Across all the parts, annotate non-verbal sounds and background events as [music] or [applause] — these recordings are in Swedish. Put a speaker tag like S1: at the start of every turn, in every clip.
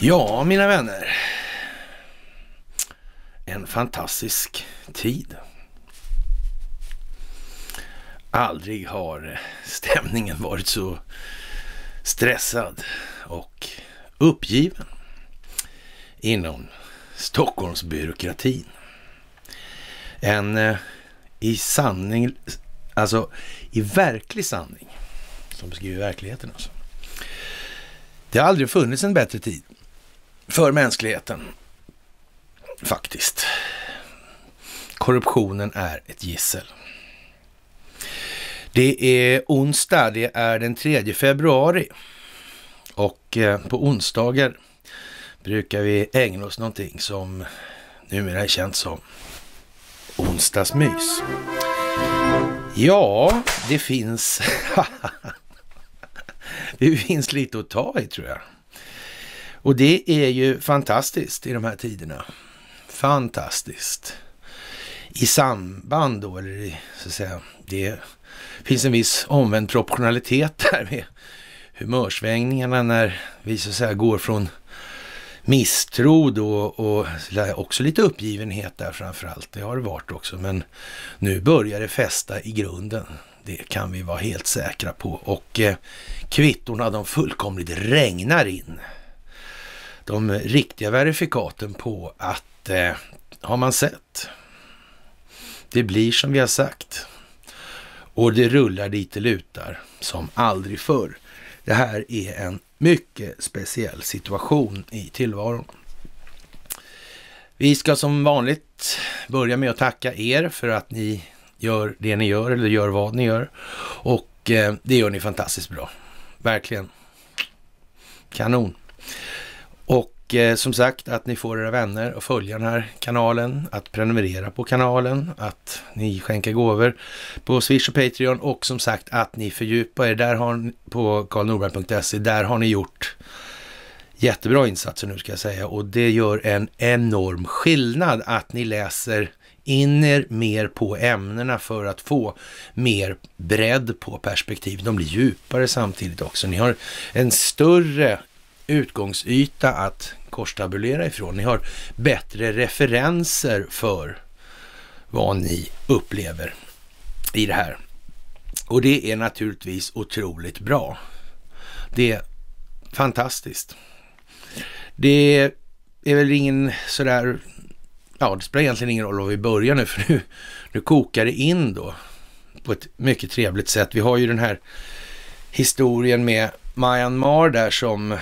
S1: Ja, mina vänner. En fantastisk tid. Aldrig har stämningen varit så stressad och uppgiven inom Stockholmsbyråkratin. En eh, i sanning, alltså i verklig sanning som beskriver verkligheten. Alltså. Det har aldrig funnits en bättre tid för mänskligheten, faktiskt. Korruptionen är ett gissel. Det är onsdag, det är den 3 februari och eh, på onsdagar brukar vi ägna oss någonting som numera är känt som onsdagsmys. Ja, det finns [laughs] Det finns lite att ta i tror jag. Och det är ju fantastiskt i de här tiderna. Fantastiskt. I samband då, eller i, så att säga, det finns en viss omvänd proportionalitet där med humörsvängningarna när vi så att säga går från misstro då och också lite uppgivenhet där framförallt. Det har det varit också, men nu börjar det fästa i grunden. Det kan vi vara helt säkra på. Och eh, kvittorna de fullkomligt regnar in. De riktiga verifikaten på att eh, har man sett. Det blir som vi har sagt. Och det rullar dit det lutar som aldrig förr. Det här är en mycket speciell situation i tillvaron. Vi ska som vanligt börja med att tacka er för att ni gör det ni gör eller gör vad ni gör. Och eh, det gör ni fantastiskt bra. Verkligen. Kanon. Och eh, som sagt att ni får era vänner att följa den här kanalen, att prenumerera på kanalen, att ni skänker gåvor på Swish och Patreon och som sagt att ni fördjupar er. Där har ni, på karlnorberg.se, där har ni gjort jättebra insatser nu ska jag säga och det gör en enorm skillnad att ni läser in er mer på ämnena för att få mer bredd på perspektiv. De blir djupare samtidigt också. Ni har en större utgångsyta att korstabulera ifrån. Ni har bättre referenser för vad ni upplever i det här. Och det är naturligtvis otroligt bra. Det är fantastiskt. Det är väl ingen sådär ja, det spelar egentligen ingen roll var vi börjar nu, för nu, nu kokar det in då på ett mycket trevligt sätt. Vi har ju den här historien med Myanmar där som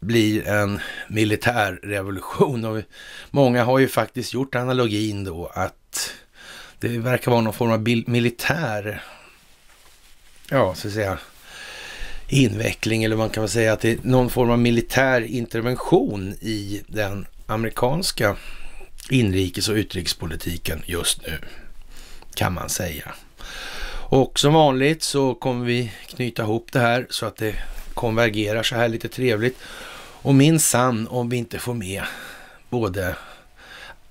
S1: blir en militärrevolution. Och många har ju faktiskt gjort analogin då att det verkar vara någon form av militär, ja, så att säga, inveckling eller man kan väl säga att det är någon form av militär intervention i den amerikanska inrikes och utrikespolitiken just nu, kan man säga. Och som vanligt så kommer vi knyta ihop det här så att det konvergerar så här lite trevligt. Och minsann om vi inte får med både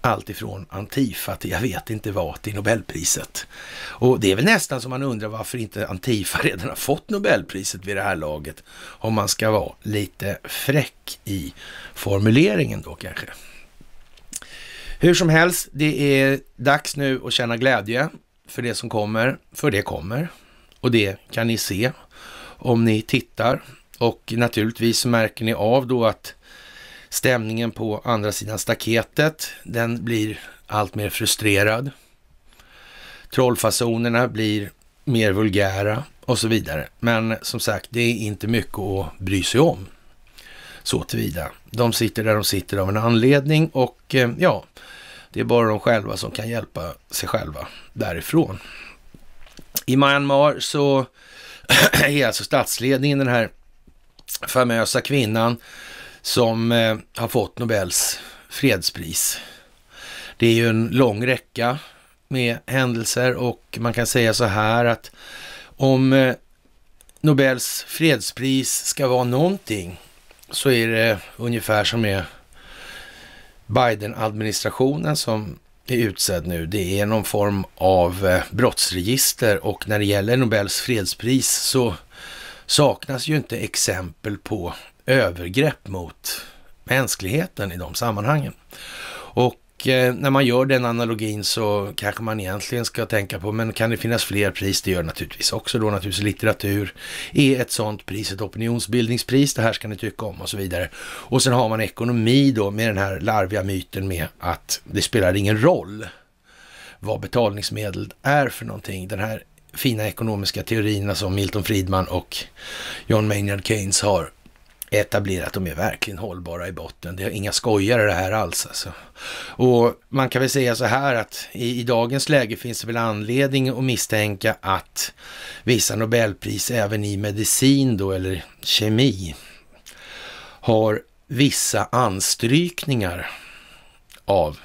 S1: allt ifrån Antifa till jag vet inte vad till Nobelpriset. Och det är väl nästan som man undrar varför inte Antifa [laughs] redan har fått Nobelpriset vid det här laget. Om man ska vara lite fräck i formuleringen då kanske. Hur som helst, det är dags nu att känna glädje för det som kommer, för det kommer. Och det kan ni se om ni tittar. Och naturligtvis märker ni av då att Stämningen på andra sidan staketet, den blir allt mer frustrerad. Trollfasonerna blir mer vulgära och så vidare. Men som sagt, det är inte mycket att bry sig om. Så tillvida. De sitter där de sitter av en anledning och eh, ja, det är bara de själva som kan hjälpa sig själva därifrån. I Myanmar så [clears throat] är alltså statsledningen den här famösa kvinnan som eh, har fått Nobels fredspris. Det är ju en lång räcka med händelser och man kan säga så här att om eh, Nobels fredspris ska vara någonting så är det ungefär som med Biden-administrationen som är utsedd nu. Det är någon form av eh, brottsregister och när det gäller Nobels fredspris så saknas ju inte exempel på övergrepp mot mänskligheten i de sammanhangen. Och eh, när man gör den analogin så kanske man egentligen ska tänka på, men kan det finnas fler pris? Det gör naturligtvis också då naturligtvis litteratur är ett sånt pris, ett opinionsbildningspris, det här ska ni tycka om och så vidare. Och sen har man ekonomi då med den här larviga myten med att det spelar ingen roll vad betalningsmedel är för någonting. Den här fina ekonomiska teorierna som Milton Friedman och John Maynard Keynes har etablerat, att de är verkligen hållbara i botten. Det är inga skojare det här alls alltså. Och man kan väl säga så här att i, i dagens läge finns det väl anledning att misstänka att vissa Nobelpris även i medicin då eller kemi har vissa anstrykningar av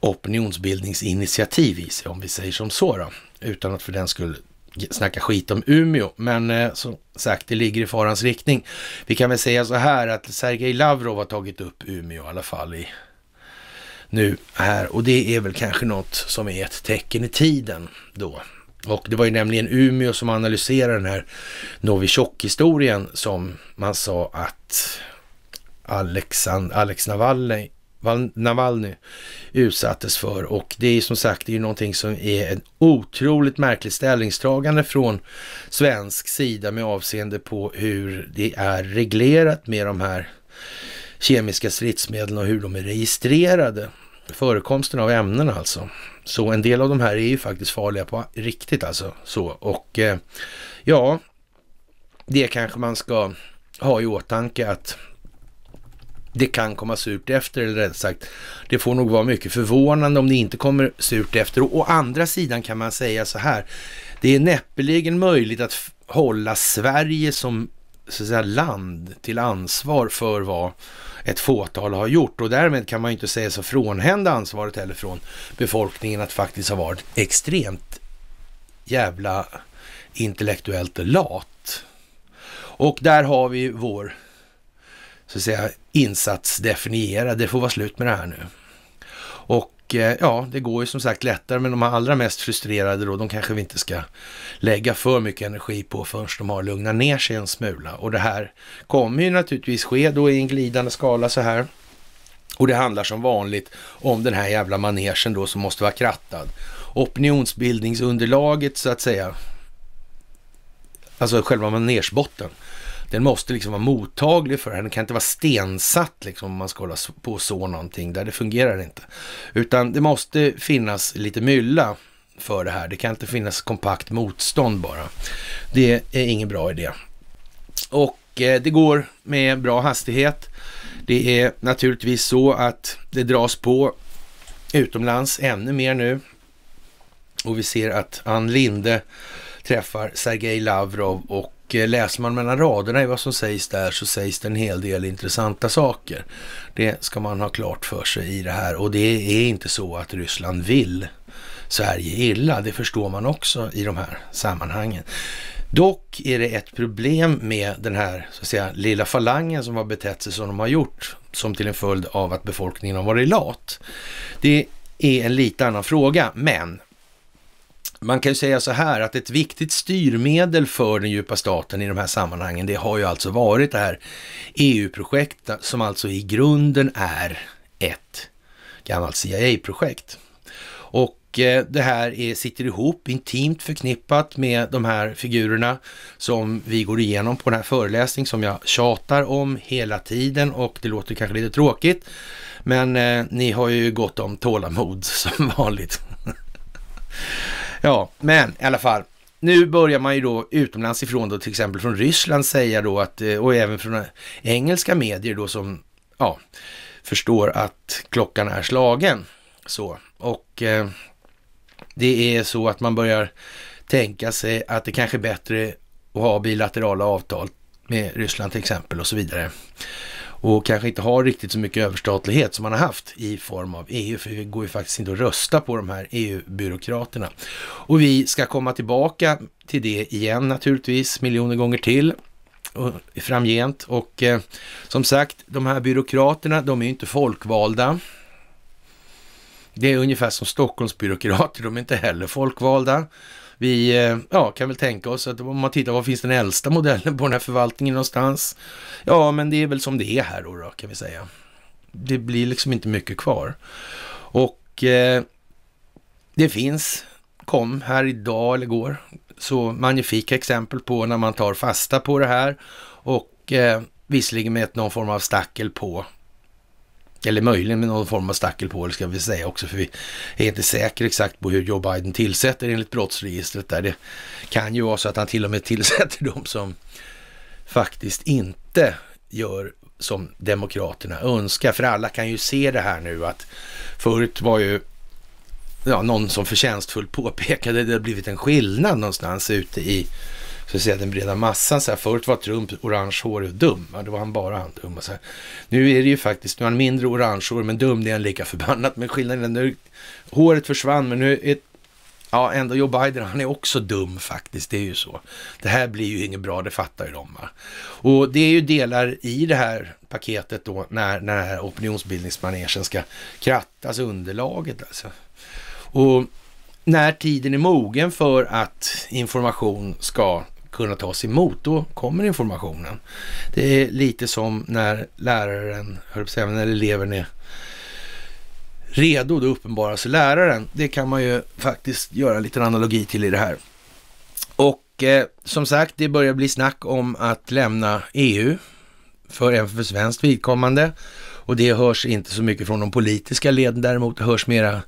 S1: opinionsbildningsinitiativ i sig, om vi säger som så då, utan att för den skulle snacka skit om Umeå, men eh, som sagt, det ligger i farans riktning. Vi kan väl säga så här att Sergej Lavrov har tagit upp Umeå i alla fall i, nu här och det är väl kanske något som är ett tecken i tiden då. Och det var ju nämligen Umeå som analyserade den här Novichok-historien som man sa att Alexand Alex Navalny Navalny utsattes för. Och det är som sagt det är någonting som är ett otroligt märkligt ställningstagande från svensk sida med avseende på hur det är reglerat med de här kemiska stridsmedlen och hur de är registrerade. Förekomsten av ämnen alltså. Så en del av de här är ju faktiskt farliga på riktigt alltså. Så, och eh, ja, det kanske man ska ha i åtanke att det kan komma surt efter, eller rätt sagt, det får nog vara mycket förvånande om det inte kommer surt efter. Och å andra sidan kan man säga så här, det är näppeligen möjligt att hålla Sverige som så att säga, land till ansvar för vad ett fåtal har gjort och därmed kan man ju inte säga så frånhända ansvaret heller från befolkningen att faktiskt ha varit extremt jävla intellektuellt lat. Och där har vi vår så att säga, insatsdefiniera. Det får vara slut med det här nu. Och eh, ja, det går ju som sagt lättare, men de allra mest frustrerade då, de kanske vi inte ska lägga för mycket energi på förrän de har lugnat ner sig en smula. Och det här kommer ju naturligtvis ske då i en glidande skala så här. Och det handlar som vanligt om den här jävla manegen då som måste vara krattad. Opinionsbildningsunderlaget så att säga, alltså själva manegebotten. Den måste liksom vara mottaglig för det här. Den kan inte vara stensatt liksom om man ska hålla på och så någonting där. Det fungerar inte. Utan det måste finnas lite mylla för det här. Det kan inte finnas kompakt motstånd bara. Det är ingen bra idé. Och eh, det går med bra hastighet. Det är naturligtvis så att det dras på utomlands ännu mer nu. Och vi ser att Ann Linde träffar Sergej Lavrov och Eh, läser man mellan raderna i vad som sägs där så sägs det en hel del intressanta saker. Det ska man ha klart för sig i det här. Och det är inte så att Ryssland vill Sverige illa. Det förstår man också i de här sammanhangen. Dock är det ett problem med den här så att säga, lilla falangen som har betett sig som de har gjort, som till en följd av att befolkningen har varit lat. Det är en lite annan fråga, men man kan ju säga så här att ett viktigt styrmedel för den djupa staten i de här sammanhangen, det har ju alltså varit det här EU-projektet som alltså i grunden är ett gammalt CIA-projekt. Och eh, det här är, sitter ihop, intimt förknippat med de här figurerna som vi går igenom på den här föreläsningen som jag tjatar om hela tiden och det låter kanske lite tråkigt. Men eh, ni har ju gott om tålamod [laughs] som vanligt. Ja, men i alla fall. Nu börjar man ju då utomlands ifrån, då, till exempel från Ryssland, säga då att, eh, och även från engelska medier då som, ja, förstår att klockan är slagen. Så, och eh, det är så att man börjar tänka sig att det kanske är bättre att ha bilaterala avtal med Ryssland till exempel och så vidare och kanske inte har riktigt så mycket överstatlighet som man har haft i form av EU, för det går ju faktiskt inte att rösta på de här EU-byråkraterna. Och vi ska komma tillbaka till det igen naturligtvis, miljoner gånger till framgent. Och eh, som sagt, de här byråkraterna, de är ju inte folkvalda. Det är ungefär som Stockholmsbyråkrater, de är inte heller folkvalda. Vi eh, ja, kan väl tänka oss att om man tittar, vad finns den äldsta modellen på den här förvaltningen någonstans? Ja, men det är väl som det är här då, då kan vi säga. Det blir liksom inte mycket kvar. Och eh, det finns, kom här idag eller igår, så magnifika exempel på när man tar fasta på det här och eh, visserligen med någon form av stackel på eller möjligen med någon form av stackel på det ska vi säga också, för vi är inte säkra exakt på hur Joe Biden tillsätter enligt brottsregistret där. Det kan ju vara så att han till och med [laughs] tillsätter de som faktiskt inte gör som Demokraterna önskar. För alla kan ju se det här nu att förut var ju ja, någon som förtjänstfullt påpekade att det har blivit en skillnad någonstans ute i så att säga den breda massan. Så här, förut var Trump orangehårig och dum. Ja, då var han bara han dum. Och så här. Nu är det ju faktiskt, nu är han mindre orangehårig men dum, det är han lika förbannat. Men skillnaden är nu, håret försvann men nu är Ja, ändå Joe Biden, han är också dum faktiskt. Det är ju så. Det här blir ju inget bra, det fattar ju de. Va? Och det är ju delar i det här paketet då, när, när den här opinionsbildningsmanegen ska krattas, underlaget alltså. Och när tiden är mogen för att information ska kunna tas emot, då kommer informationen. Det är lite som när läraren, höll på säga, när eleven är redo, då uppenbaras läraren. Det kan man ju faktiskt göra en liten analogi till i det här. Och eh, som sagt, det börjar bli snack om att lämna EU, för även för svenskt vidkommande. Och det hörs inte så mycket från de politiska leden, däremot det hörs mera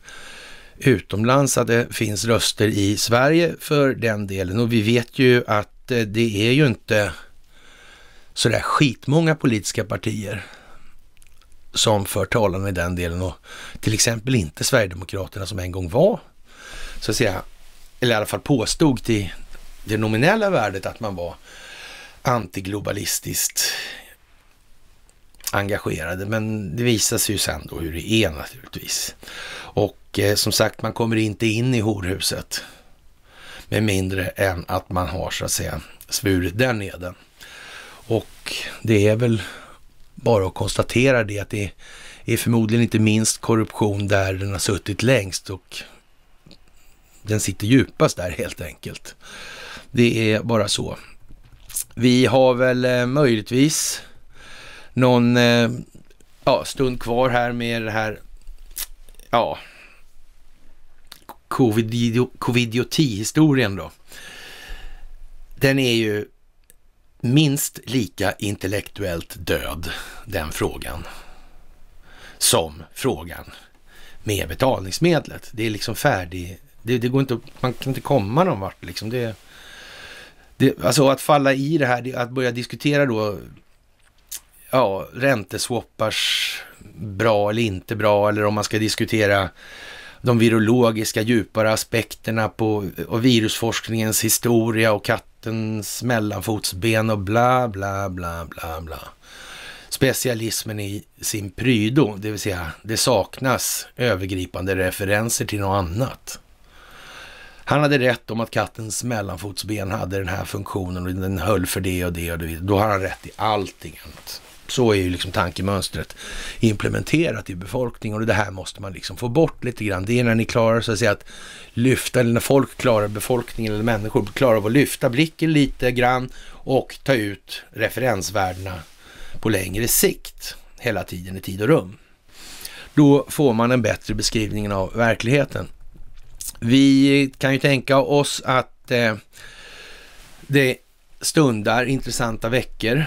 S1: utomlands att det finns röster i Sverige för den delen. Och vi vet ju att eh, det är ju inte sådär skitmånga politiska partier som för talan i den delen och till exempel inte Sverigedemokraterna som en gång var, så att säga, eller i alla fall påstod till det nominella värdet att man var antiglobalistiskt engagerade. Men det visar sig ju sen då hur det är naturligtvis. Och eh, som sagt, man kommer inte in i horhuset med mindre än att man har så att säga svurit den eden. Och det är väl bara att konstatera det att det är förmodligen inte minst korruption där den har suttit längst och den sitter djupast där helt enkelt. Det är bara så. Vi har väl eh, möjligtvis någon eh, ja, stund kvar här med det här ja, covidioti-historien då. Den är ju minst lika intellektuellt död, den frågan, som frågan med betalningsmedlet. Det är liksom färdig... Det, det går inte, man kan inte komma någon vart liksom. Det, det, alltså att falla i det här, att börja diskutera då ja, ränteswappars bra eller inte bra eller om man ska diskutera de virologiska djupare aspekterna på och virusforskningens historia och kattens mellanfotsben och bla, bla, bla, bla, bla. Specialismen i sin prydo, det vill säga det saknas övergripande referenser till något annat. Han hade rätt om att kattens mellanfotsben hade den här funktionen och den höll för det och det och det. Då har han rätt i allting. Annat. Så är ju liksom tankemönstret implementerat i befolkningen och det här måste man liksom få bort lite grann. Det är när ni klarar så att säga att lyfta, eller när folk klarar, befolkningen eller människor klarar av att lyfta blicken lite grann och ta ut referensvärdena på längre sikt hela tiden i tid och rum. Då får man en bättre beskrivning av verkligheten. Vi kan ju tänka oss att eh, det stundar intressanta veckor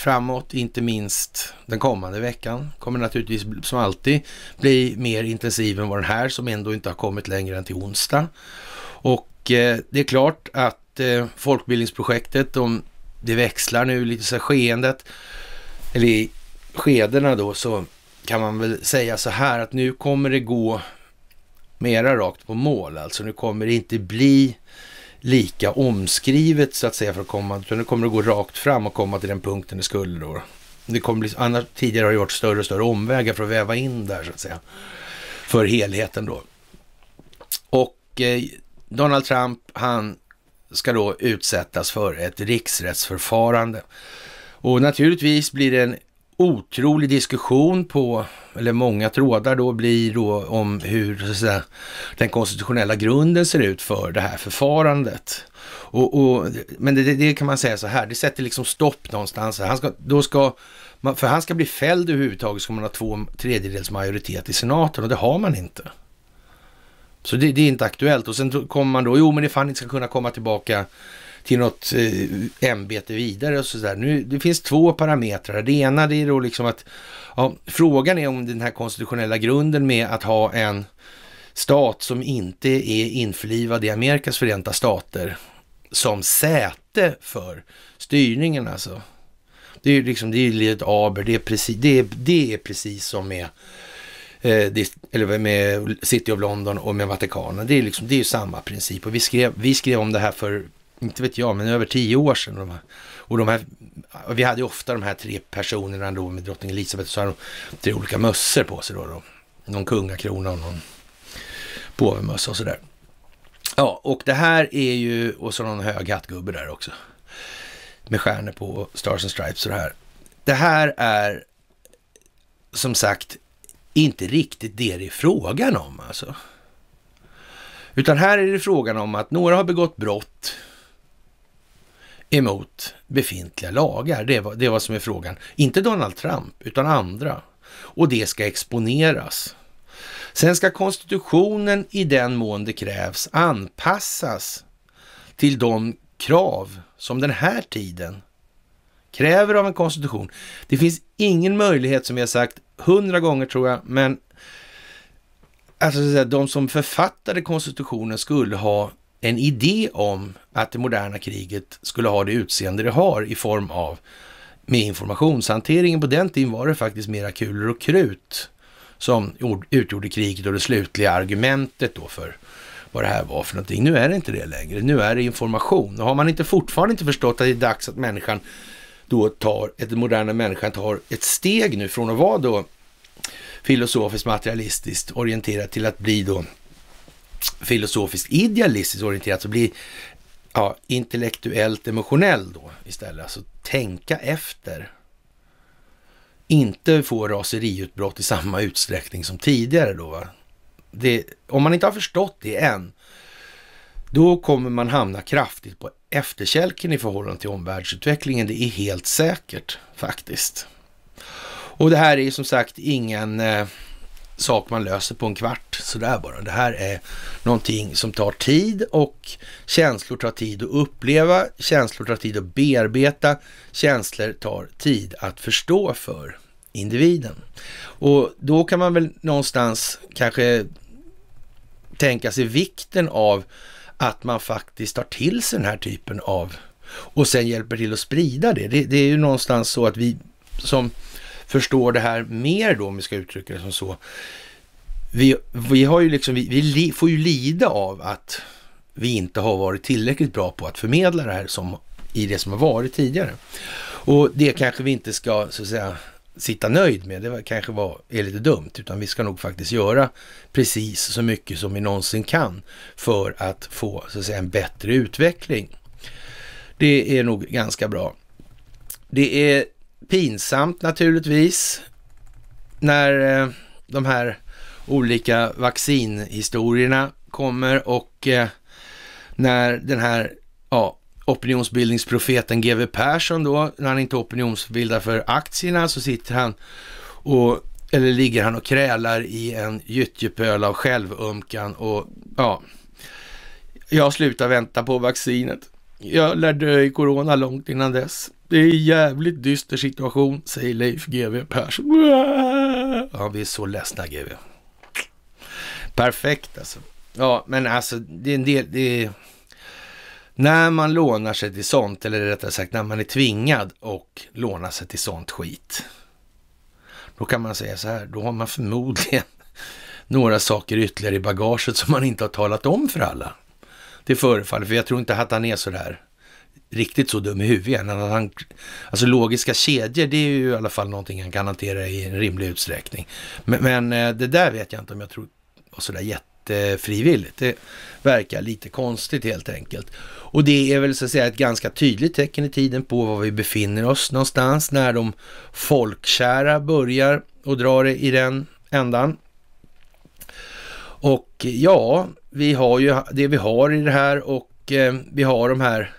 S1: framåt, inte minst den kommande veckan. Kommer naturligtvis som alltid bli mer intensiv än vad den här som ändå inte har kommit längre än till onsdag. Och eh, det är klart att eh, folkbildningsprojektet, de, det växlar nu lite så här skeendet, eller i skedena då, så kan man väl säga så här att nu kommer det gå mera rakt på mål. Alltså nu kommer det inte bli lika omskrivet så att säga för att komma, utan det kommer att gå rakt fram och komma till den punkten det skulle då. Det kommer bli, annars, tidigare har det varit större och större omvägar för att väva in där så att säga. För helheten då. Och eh, Donald Trump, han ska då utsättas för ett riksrättsförfarande. Och naturligtvis blir det en otrolig diskussion på, eller många trådar då blir då om hur så att säga, den konstitutionella grunden ser ut för det här förfarandet. Och, och men det, det, kan man säga så här, det sätter liksom stopp någonstans. Han ska, då ska, för han ska bli fälld överhuvudtaget ska man ha två tredjedels majoritet i senaten och det har man inte. Så det, det är inte aktuellt. Och sen kommer man då, jo men det fan inte ska kunna komma tillbaka till något eh, ämbete vidare och sådär. Nu, det finns två parametrar. Det ena det är då liksom att ja, frågan är om den här konstitutionella grunden med att ha en stat som inte är införlivad i Amerikas förenta stater som säte för styrningen alltså. Det är ju liksom, det är ju ett aber, det är precis, det är, det är precis som med eh, eller med City of London och med Vatikanen. Det är, liksom, ju samma princip och vi skrev, vi skrev om det här för inte vet jag, men över tio år sedan. De här, och de här, vi hade ju ofta de här tre personerna då med drottning Elisabeth, så hade de tre olika mössor på sig då. då. Någon kungakrona och någon påvemössa och sådär. Ja, och det här är ju, och så någon hög hattgubbe där också. Med stjärnor på och Stars and Stripes och det här. Det här är som sagt inte riktigt det det är frågan om alltså. Utan här är det frågan om att några har begått brott emot befintliga lagar. Det är, vad, det är vad som är frågan. Inte Donald Trump, utan andra. Och det ska exponeras. Sen ska konstitutionen i den mån det krävs anpassas till de krav som den här tiden kräver av en konstitution. Det finns ingen möjlighet, som jag sagt hundra gånger tror jag, men alltså de som författade konstitutionen skulle ha en idé om att det moderna kriget skulle ha det utseende det har i form av med informationshanteringen. På den tiden var det faktiskt mera kulor och krut som utgjorde kriget och det slutliga argumentet då för vad det här var för någonting. Nu är det inte det längre. Nu är det information. Och har man inte fortfarande inte förstått att det är dags att människan då tar, att den moderna människan tar ett steg nu från att vara då filosofiskt materialistiskt orienterad till att bli då filosofiskt idealistiskt orienterat så bli ja, intellektuellt emotionell då istället. Alltså tänka efter. Inte få raseriutbrott i samma utsträckning som tidigare då. Det, om man inte har förstått det än, då kommer man hamna kraftigt på efterkälken i förhållande till omvärldsutvecklingen. Det är helt säkert faktiskt. Och det här är ju som sagt ingen eh, sak man löser på en kvart sådär bara. Det här är någonting som tar tid och känslor tar tid att uppleva, känslor tar tid att bearbeta, känslor tar tid att förstå för individen. Och då kan man väl någonstans kanske tänka sig vikten av att man faktiskt tar till sig den här typen av och sen hjälper till att sprida det. Det, det är ju någonstans så att vi som förstår det här mer då, om vi ska uttrycka det som så. Vi, vi, har ju liksom, vi, vi får ju lida av att vi inte har varit tillräckligt bra på att förmedla det här som, i det som har varit tidigare. Och det kanske vi inte ska, så att säga, sitta nöjd med. Det kanske var, är lite dumt, utan vi ska nog faktiskt göra precis så mycket som vi någonsin kan för att få så att säga, en bättre utveckling. Det är nog ganska bra. Det är pinsamt naturligtvis när eh, de här olika vaccinhistorierna kommer och eh, när den här ja, opinionsbildningsprofeten GW Persson då, när han inte opinionsbildar för aktierna så sitter han och, eller ligger han och krälar i en gyttjepöl av självömkan och ja, jag slutar vänta på vaccinet. Jag lär dö i corona långt innan dess. Det är en jävligt dyster situation, säger Leif GW Persson. Ja, vi är så ledsna GW. Perfekt alltså. Ja, men alltså det är en del, det är... När man lånar sig till sånt, eller rättare sagt när man är tvingad och lånar sig till sånt skit. Då kan man säga så här, då har man förmodligen några saker ytterligare i bagaget som man inte har talat om för alla. Det förefaller, för jag tror inte att han är så där riktigt så dum i huvudet igen. Han, alltså logiska kedjor, det är ju i alla fall någonting han kan hantera i en rimlig utsträckning. Men, men eh, det där vet jag inte om jag tror var sådär jättefrivilligt. Det verkar lite konstigt helt enkelt. Och det är väl så att säga ett ganska tydligt tecken i tiden på var vi befinner oss någonstans när de folkkära börjar och drar i den ändan. Och ja, vi har ju det vi har i det här och eh, vi har de här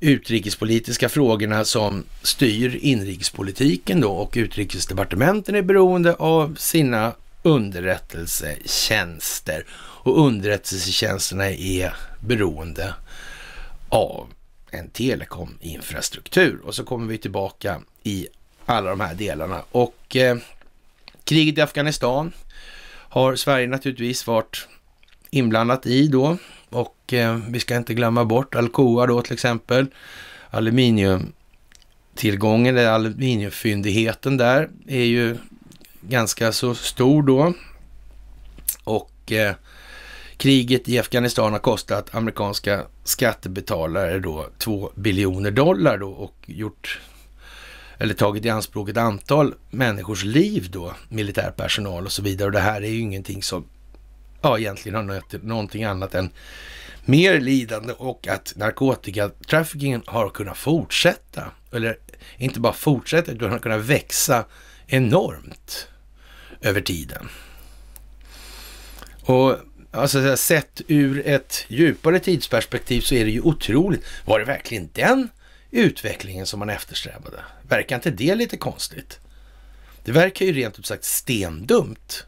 S1: utrikespolitiska frågorna som styr inrikespolitiken då och utrikesdepartementen är beroende av sina underrättelsetjänster och underrättelsetjänsterna är beroende av en telekominfrastruktur. Och så kommer vi tillbaka i alla de här delarna. Och eh, kriget i Afghanistan har Sverige naturligtvis varit inblandat i då och eh, vi ska inte glömma bort Alcoa då till exempel. Aluminiumtillgången, eller aluminiumfyndigheten där är ju ganska så stor då. Och eh, kriget i Afghanistan har kostat amerikanska skattebetalare då 2 biljoner dollar då och gjort eller tagit i anspråk ett antal människors liv då, militär personal och så vidare. Och det här är ju ingenting som ja, egentligen har nött någonting annat än mer lidande och att narkotikatraffickingen har kunnat fortsätta. Eller inte bara fortsätta, utan har kunnat växa enormt över tiden. Och alltså, sett ur ett djupare tidsperspektiv så är det ju otroligt. Var det verkligen den utvecklingen som man eftersträvade? Verkar inte det lite konstigt? Det verkar ju rent ut sagt stendumt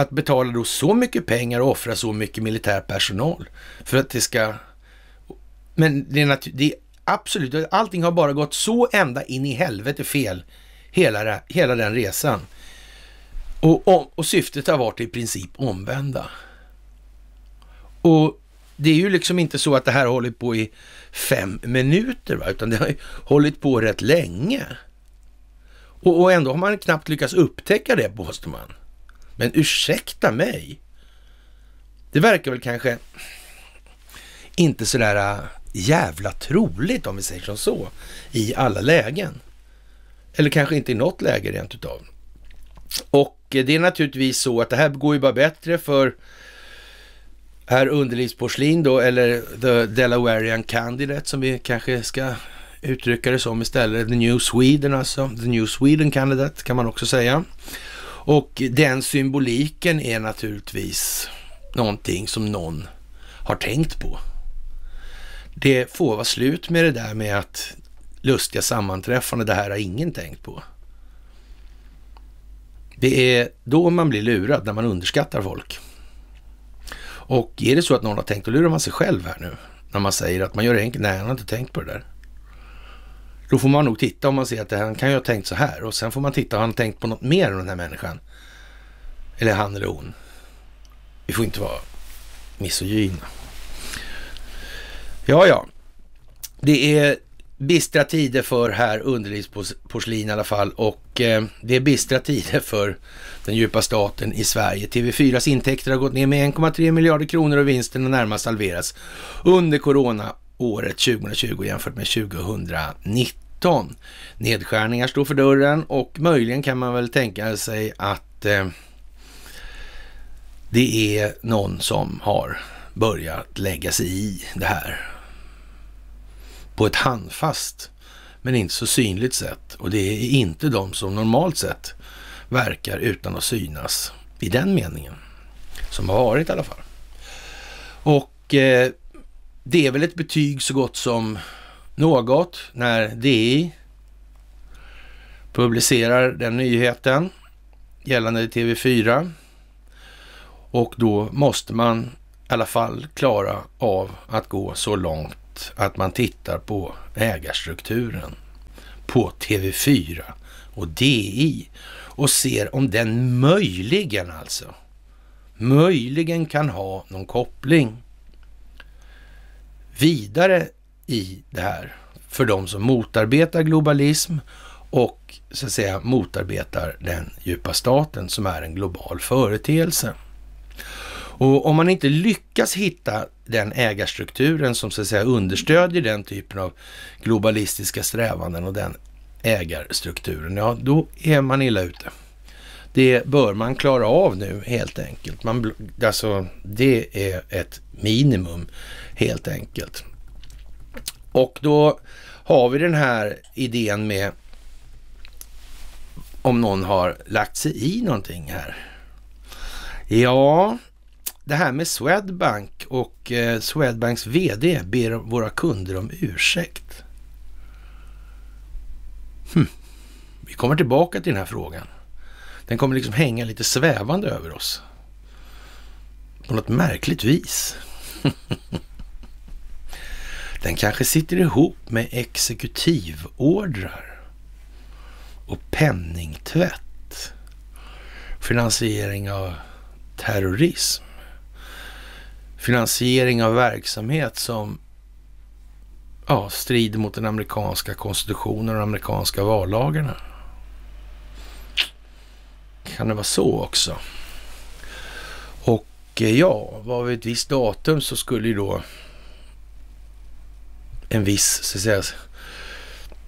S1: att betala då så mycket pengar och offra så mycket militär personal för att det ska... Men det är, nat- det är absolut, allting har bara gått så ända in i helvete fel, hela, hela den resan. Och, och, och syftet har varit i princip omvända. Och det är ju liksom inte så att det här har hållit på i fem minuter, va? utan det har ju hållit på rätt länge. Och, och ändå har man knappt lyckats upptäcka det, påstår man. Men ursäkta mig. Det verkar väl kanske inte sådär äh, jävla troligt om vi säger som så i alla lägen. Eller kanske inte i något läge rent utav. Och eh, det är naturligtvis så att det här går ju bara bättre för herr underlivsporslin då, eller the Delawarean candidate som vi kanske ska uttrycka det som istället. The New Sweden alltså, the New Sweden candidate kan man också säga. Och den symboliken är naturligtvis någonting som någon har tänkt på. Det får vara slut med det där med att lustiga sammanträffande, det här har ingen tänkt på. Det är då man blir lurad, när man underskattar folk. Och är det så att någon har tänkt då lurar man sig själv här nu? När man säger att man gör det enkelt, nej han har inte tänkt på det där. Då får man nog titta om man ser att han kan ju ha tänkt så här och sen får man titta, har han tänkt på något mer än den här människan? Eller han eller hon. Vi får inte vara misogyna. Ja, ja. Det är bistra tider för här underlivsporslin i alla fall och eh, det är bistra tider för den djupa staten i Sverige. TV4s intäkter har gått ner med 1,3 miljarder kronor och vinsten har närmast halverats under corona året 2020 jämfört med 2019. Nedskärningar står för dörren och möjligen kan man väl tänka sig att eh, det är någon som har börjat lägga sig i det här på ett handfast men inte så synligt sätt. Och det är inte de som normalt sett verkar utan att synas i den meningen. Som har varit i alla fall. Och eh, det är väl ett betyg så gott som något när DI publicerar den nyheten gällande TV4. Och då måste man i alla fall klara av att gå så långt att man tittar på ägarstrukturen på TV4 och DI och ser om den möjligen alltså, möjligen kan ha någon koppling vidare i det här för de som motarbetar globalism och så att säga motarbetar den djupa staten som är en global företeelse. Och om man inte lyckas hitta den ägarstrukturen som så att säga understödjer den typen av globalistiska strävanden och den ägarstrukturen, ja då är man illa ute det bör man klara av nu helt enkelt. Man, alltså, det är ett minimum helt enkelt. Och då har vi den här idén med om någon har lagt sig i någonting här. Ja, det här med Swedbank och eh, Swedbanks VD ber våra kunder om ursäkt. Hm. Vi kommer tillbaka till den här frågan. Den kommer liksom hänga lite svävande över oss. På något märkligt vis. [laughs] Den kanske sitter ihop med exekutivordrar och penningtvätt. Finansiering av terrorism. Finansiering av verksamhet som ja, strider mot den amerikanska konstitutionen och de amerikanska vallagarna. Kan det vara så också? Och eh, ja, var vid ett visst datum så skulle ju då en viss, så att säga,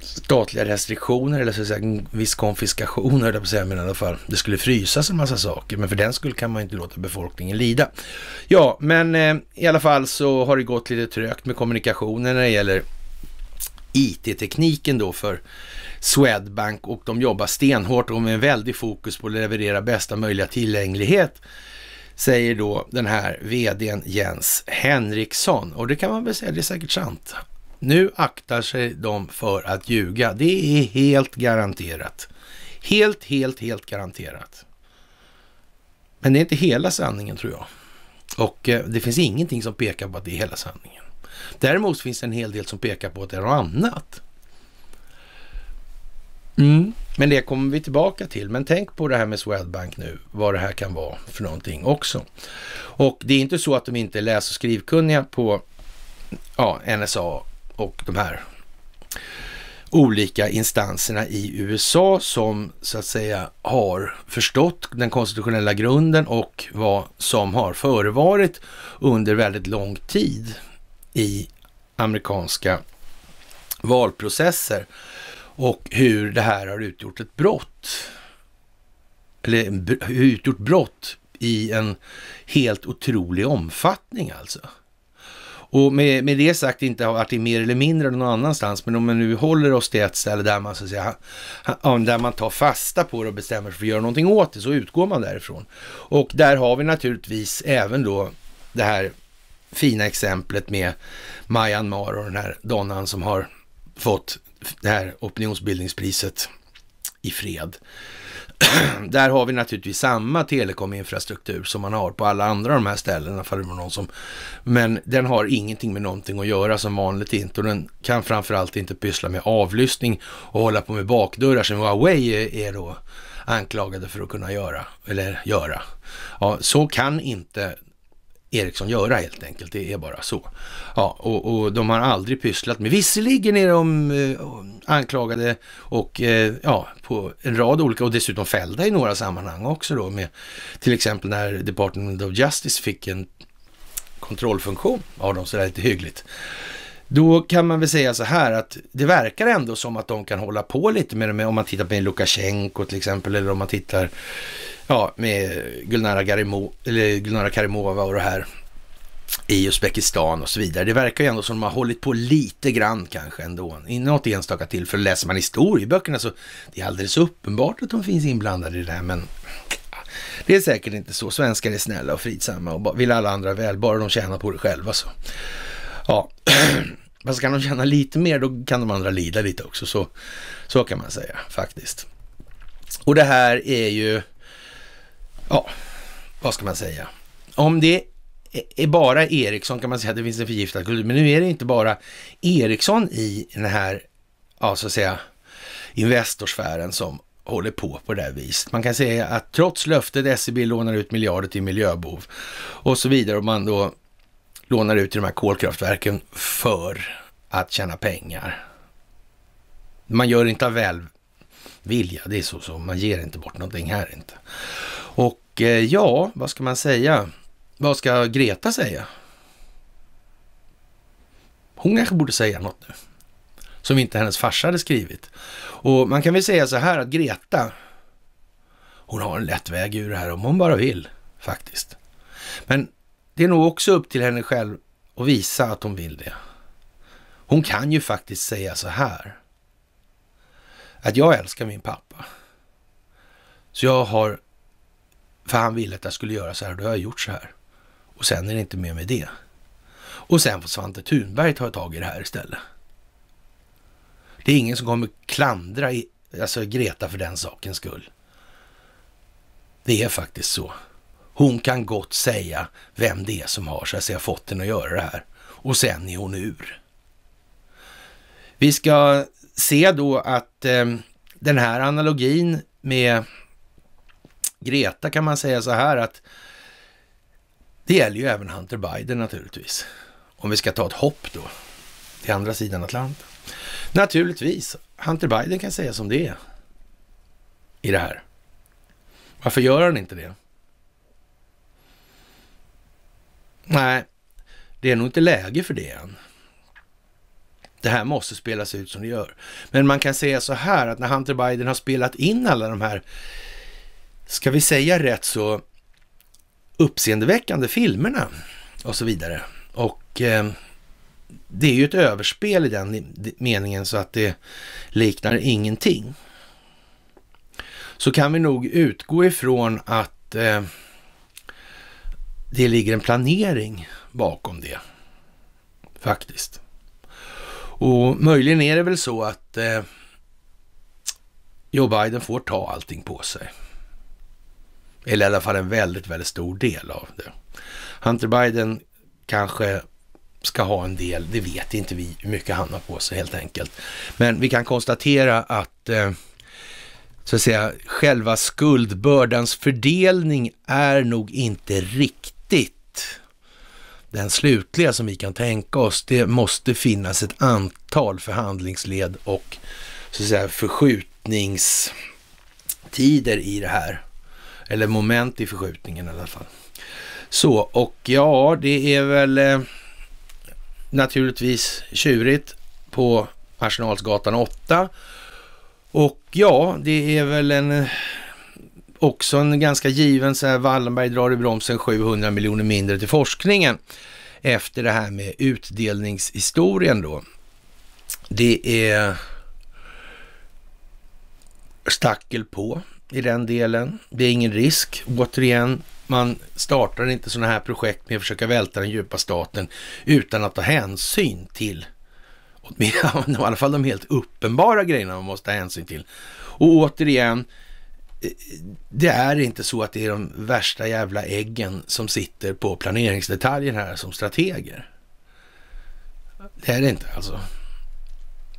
S1: statliga restriktioner eller så att säga, en viss konfiskation, höll jag på att säga, men i alla fall, det skulle frysas en massa saker, men för den skull kan man inte låta befolkningen lida. Ja, men eh, i alla fall så har det gått lite trögt med kommunikationen när det gäller IT-tekniken då för Swedbank och de jobbar stenhårt och med en väldig fokus på att leverera bästa möjliga tillgänglighet säger då den här vdn Jens Henriksson. Och det kan man väl säga, det är säkert sant. Nu aktar sig de för att ljuga. Det är helt garanterat. Helt, helt, helt garanterat. Men det är inte hela sanningen tror jag. Och eh, det finns ingenting som pekar på att det är hela sanningen. Däremot finns det en hel del som pekar på att det är något annat. Mm. Men det kommer vi tillbaka till. Men tänk på det här med Swedbank nu, vad det här kan vara för någonting också. Och det är inte så att de inte är läs och skrivkunniga på ja, NSA och de här olika instanserna i USA som så att säga har förstått den konstitutionella grunden och vad som har förevarit under väldigt lång tid i amerikanska valprocesser och hur det här har utgjort ett brott. Eller utgjort brott i en helt otrolig omfattning alltså. Och med, med det sagt inte att det är mer eller mindre någon annanstans, men om man nu håller oss till ett ställe där man, så att säga, där man tar fasta på det och bestämmer sig för att göra någonting åt det, så utgår man därifrån. Och där har vi naturligtvis även då det här fina exemplet med Myanmar och den här donnan som har fått det här opinionsbildningspriset i fred. [clears throat] Där har vi naturligtvis samma telekominfrastruktur som man har på alla andra de här ställena, för det någon som, men den har ingenting med någonting att göra som vanligt inte och den kan framförallt inte pyssla med avlyssning och hålla på med bakdörrar som Huawei är, är då anklagade för att kunna göra, eller göra. Ja, så kan inte Ericsson göra helt enkelt. Det är bara så. Ja, och, och de har aldrig pysslat med, visserligen är de eh, anklagade och eh, ja, på en rad olika och dessutom fällda i några sammanhang också då med till exempel när Department of Justice fick en kontrollfunktion av dem sådär lite hyggligt. Då kan man väl säga så här att det verkar ändå som att de kan hålla på lite med det, om man tittar på Lukasjenko till exempel, eller om man tittar ja, med Gulnara, Garimo, eller Gulnara Karimova och det här i Uzbekistan och så vidare. Det verkar ju ändå som att de har hållit på lite grann kanske ändå. I något enstaka till, för läser man historieböckerna så det är alldeles uppenbart att de finns inblandade i det här, men det är säkert inte så. Svenskar är snälla och fridsamma och vill alla andra väl, bara de tjänar på det själva så. Ja, [clears throat] Fast kan de tjäna lite mer, då kan de andra lida lite också. Så, så kan man säga faktiskt. Och det här är ju, ja, vad ska man säga? Om det är bara Ericsson kan man säga att det finns en förgiftad kultur. Men nu är det inte bara Ericsson i den här, ja så att säga, Investorsfären som håller på på det här viset. Man kan säga att trots löftet SEB lånar ut miljarder till miljöbov och så vidare och man då lånar ut till de här kolkraftverken för att tjäna pengar. Man gör inte av välvilja, det är så, så. Man ger inte bort någonting här inte. Och eh, ja, vad ska man säga? Vad ska Greta säga? Hon kanske borde säga något nu. Som inte hennes farsa hade skrivit. Och man kan väl säga så här att Greta, hon har en lätt väg ur det här om hon bara vill faktiskt. Men det är nog också upp till henne själv att visa att hon vill det. Hon kan ju faktiskt säga så här. Att jag älskar min pappa. Så jag har, för han ville att jag skulle göra så här, då har jag gjort så här. Och sen är det inte mer med det. Och sen får Svante Thunberg ta tag i det här istället. Det är ingen som kommer klandra alltså Greta för den sakens skull. Det är faktiskt så. Hon kan gott säga vem det är som har så att säga, fått henne att göra det här. Och sen är hon ur. Vi ska se då att eh, den här analogin med Greta kan man säga så här att det gäller ju även Hunter Biden naturligtvis. Om vi ska ta ett hopp då till andra sidan Atlanten. Naturligtvis, Hunter Biden kan säga som det är i det här. Varför gör han inte det? Nej, det är nog inte läge för det än. Det här måste spelas ut som det gör. Men man kan säga så här att när Hunter Biden har spelat in alla de här, ska vi säga rätt så uppseendeväckande filmerna och så vidare. Och eh, det är ju ett överspel i den meningen så att det liknar ingenting. Så kan vi nog utgå ifrån att eh, det ligger en planering bakom det. Faktiskt. Och möjligen är det väl så att eh, Joe Biden får ta allting på sig. Eller i alla fall en väldigt, väldigt stor del av det. Hunter Biden kanske ska ha en del, det vet inte vi hur mycket han har på sig helt enkelt. Men vi kan konstatera att eh, så att säga själva skuldbördans fördelning är nog inte riktigt riktigt den slutliga som vi kan tänka oss, det måste finnas ett antal förhandlingsled och så att säga förskjutningstider i det här. Eller moment i förskjutningen i alla fall. Så, och ja, det är väl eh, naturligtvis tjurigt på Arsenalsgatan 8. Och ja, det är väl en eh, också en ganska given så här, Wallenberg drar i bromsen 700 miljoner mindre till forskningen efter det här med utdelningshistorien då. Det är stackel på i den delen. Det är ingen risk. Återigen, man startar inte sådana här projekt med att försöka välta den djupa staten utan att ta hänsyn till [laughs] i alla fall de helt uppenbara grejerna man måste ta hänsyn till. Och återigen, det är inte så att det är de värsta jävla äggen som sitter på planeringsdetaljen här som strateger. Det är det inte alltså.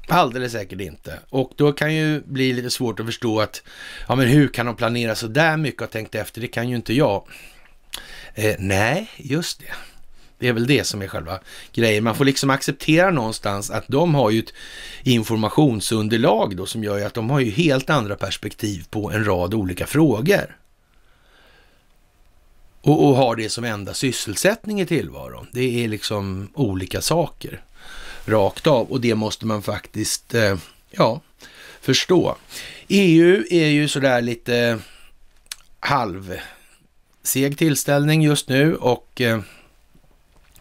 S1: Alldeles säkert inte. Och då kan ju bli lite svårt att förstå att, ja men hur kan de planera så där mycket och tänkt efter? Det kan ju inte jag. Eh, nej, just det. Det är väl det som är själva grejen. Man får liksom acceptera någonstans att de har ju ett informationsunderlag då som gör ju att de har ju helt andra perspektiv på en rad olika frågor. Och, och har det som enda sysselsättning i tillvaron. Det är liksom olika saker rakt av och det måste man faktiskt, eh, ja, förstå. EU är ju sådär lite halvseg tillställning just nu och eh,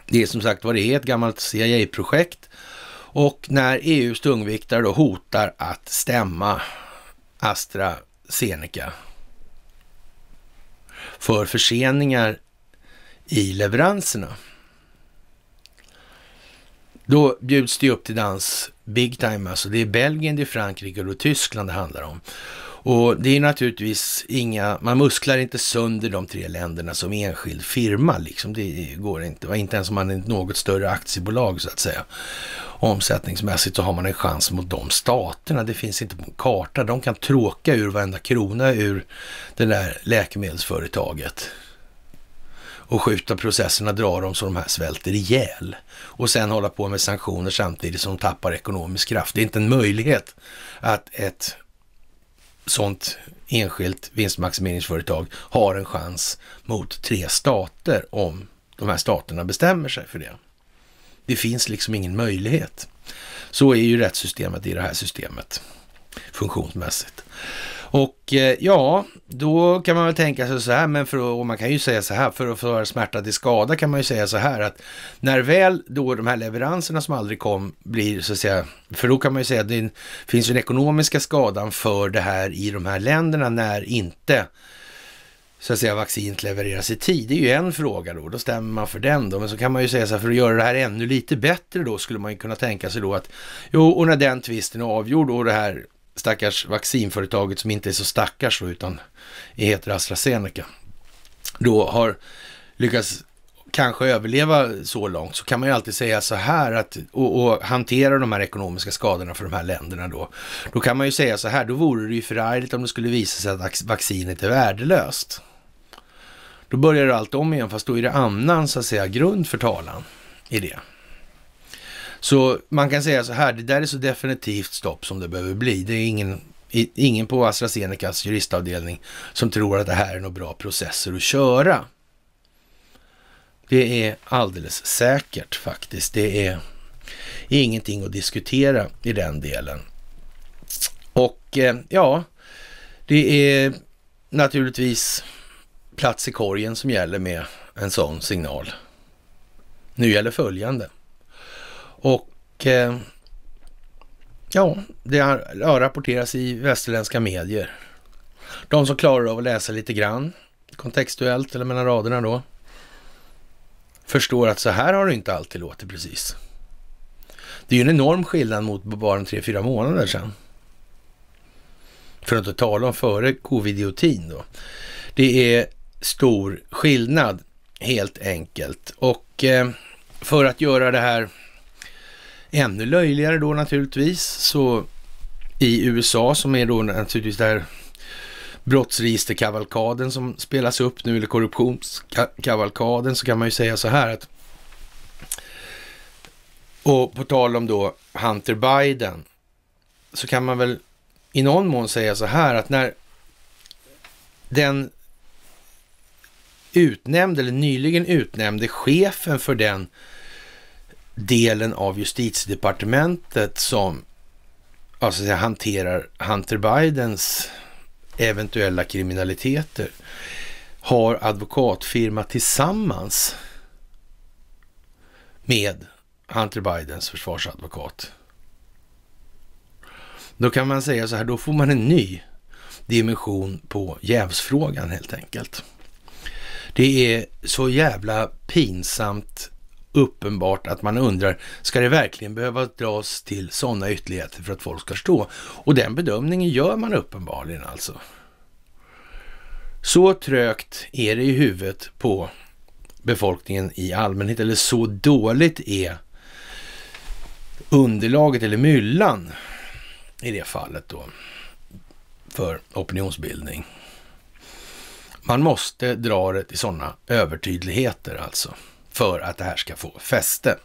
S1: det är som sagt vad det är, ett gammalt CIA-projekt. Och när EUs tungviktare då hotar att stämma AstraZeneca för förseningar i leveranserna. Då bjuds det upp till dans big time alltså. Det är Belgien, det är Frankrike och det är Tyskland det handlar om. Och det är naturligtvis inga, man musklar inte sönder de tre länderna som enskild firma liksom. Det går inte, inte ens om man är något större aktiebolag så att säga. Omsättningsmässigt så har man en chans mot de staterna. Det finns inte på en karta. De kan tråka ur varenda krona ur det där läkemedelsföretaget och skjuta processerna, dra dem så de här svälter ihjäl. Och sen hålla på med sanktioner samtidigt som de tappar ekonomisk kraft. Det är inte en möjlighet att ett sånt enskilt vinstmaximeringsföretag har en chans mot tre stater om de här staterna bestämmer sig för det. Det finns liksom ingen möjlighet. Så är ju rättssystemet i det här systemet funktionsmässigt. Och eh, ja, då kan man väl tänka sig så här, men för att, man kan ju säga så här, för att föra smärta till skada kan man ju säga så här att när väl då de här leveranserna som aldrig kom blir så att säga, för då kan man ju säga att det finns ju den ekonomiska skadan för det här i de här länderna när inte så att säga vaccinet levereras i tid. Det är ju en fråga då, då stämmer man för den då. Men så kan man ju säga så här, för att göra det här ännu lite bättre då skulle man ju kunna tänka sig då att jo, och när den tvisten är avgjord och det här stackars vaccinföretaget som inte är så stackars utan heter AstraZeneca, då har lyckats kanske överleva så långt så kan man ju alltid säga så här att, och, och, hantera de här ekonomiska skadorna för de här länderna då. Då kan man ju säga så här, då vore det ju förargligt om det skulle visa sig att vaccinet är värdelöst. Då börjar allt om igen, fast då är det annan så att säga grund för talan i det. Så man kan säga så här, det där är så definitivt stopp som det behöver bli. Det är ingen, ingen på AstraZenecas juristavdelning som tror att det här är några bra processer att köra. Det är alldeles säkert faktiskt. Det är ingenting att diskutera i den delen. Och eh, ja, det är naturligtvis plats i korgen som gäller med en sån signal. Nu gäller följande. Och eh, ja, det har rapporterats i västerländska medier. De som klarar av att läsa lite grann kontextuellt eller mellan raderna då förstår att så här har det inte alltid låtit precis. Det är ju en enorm skillnad mot bara en tre, fyra månader sedan. För att inte tala om före covidiotin då. Det är stor skillnad helt enkelt. Och eh, för att göra det här Ännu löjligare då naturligtvis, så i USA som är då naturligtvis där brottsregisterkavalkaden som spelas upp nu, eller korruptionskavalkaden, så kan man ju säga så här att... Och på tal om då Hunter Biden, så kan man väl i någon mån säga så här att när den utnämnde, eller nyligen utnämnde chefen för den delen av justitiedepartementet som alltså, hanterar Hunter Bidens eventuella kriminaliteter har advokatfirma tillsammans med Hunter Bidens försvarsadvokat. Då kan man säga så här, då får man en ny dimension på jävsfrågan helt enkelt. Det är så jävla pinsamt uppenbart att man undrar, ska det verkligen behöva dras till sådana ytterligheter för att folk ska stå? Och den bedömningen gör man uppenbarligen alltså. Så trögt är det i huvudet på befolkningen i allmänhet, eller så dåligt är underlaget eller myllan i det fallet då för opinionsbildning. Man måste dra det till sådana övertydligheter alltså för att det här ska få fäste.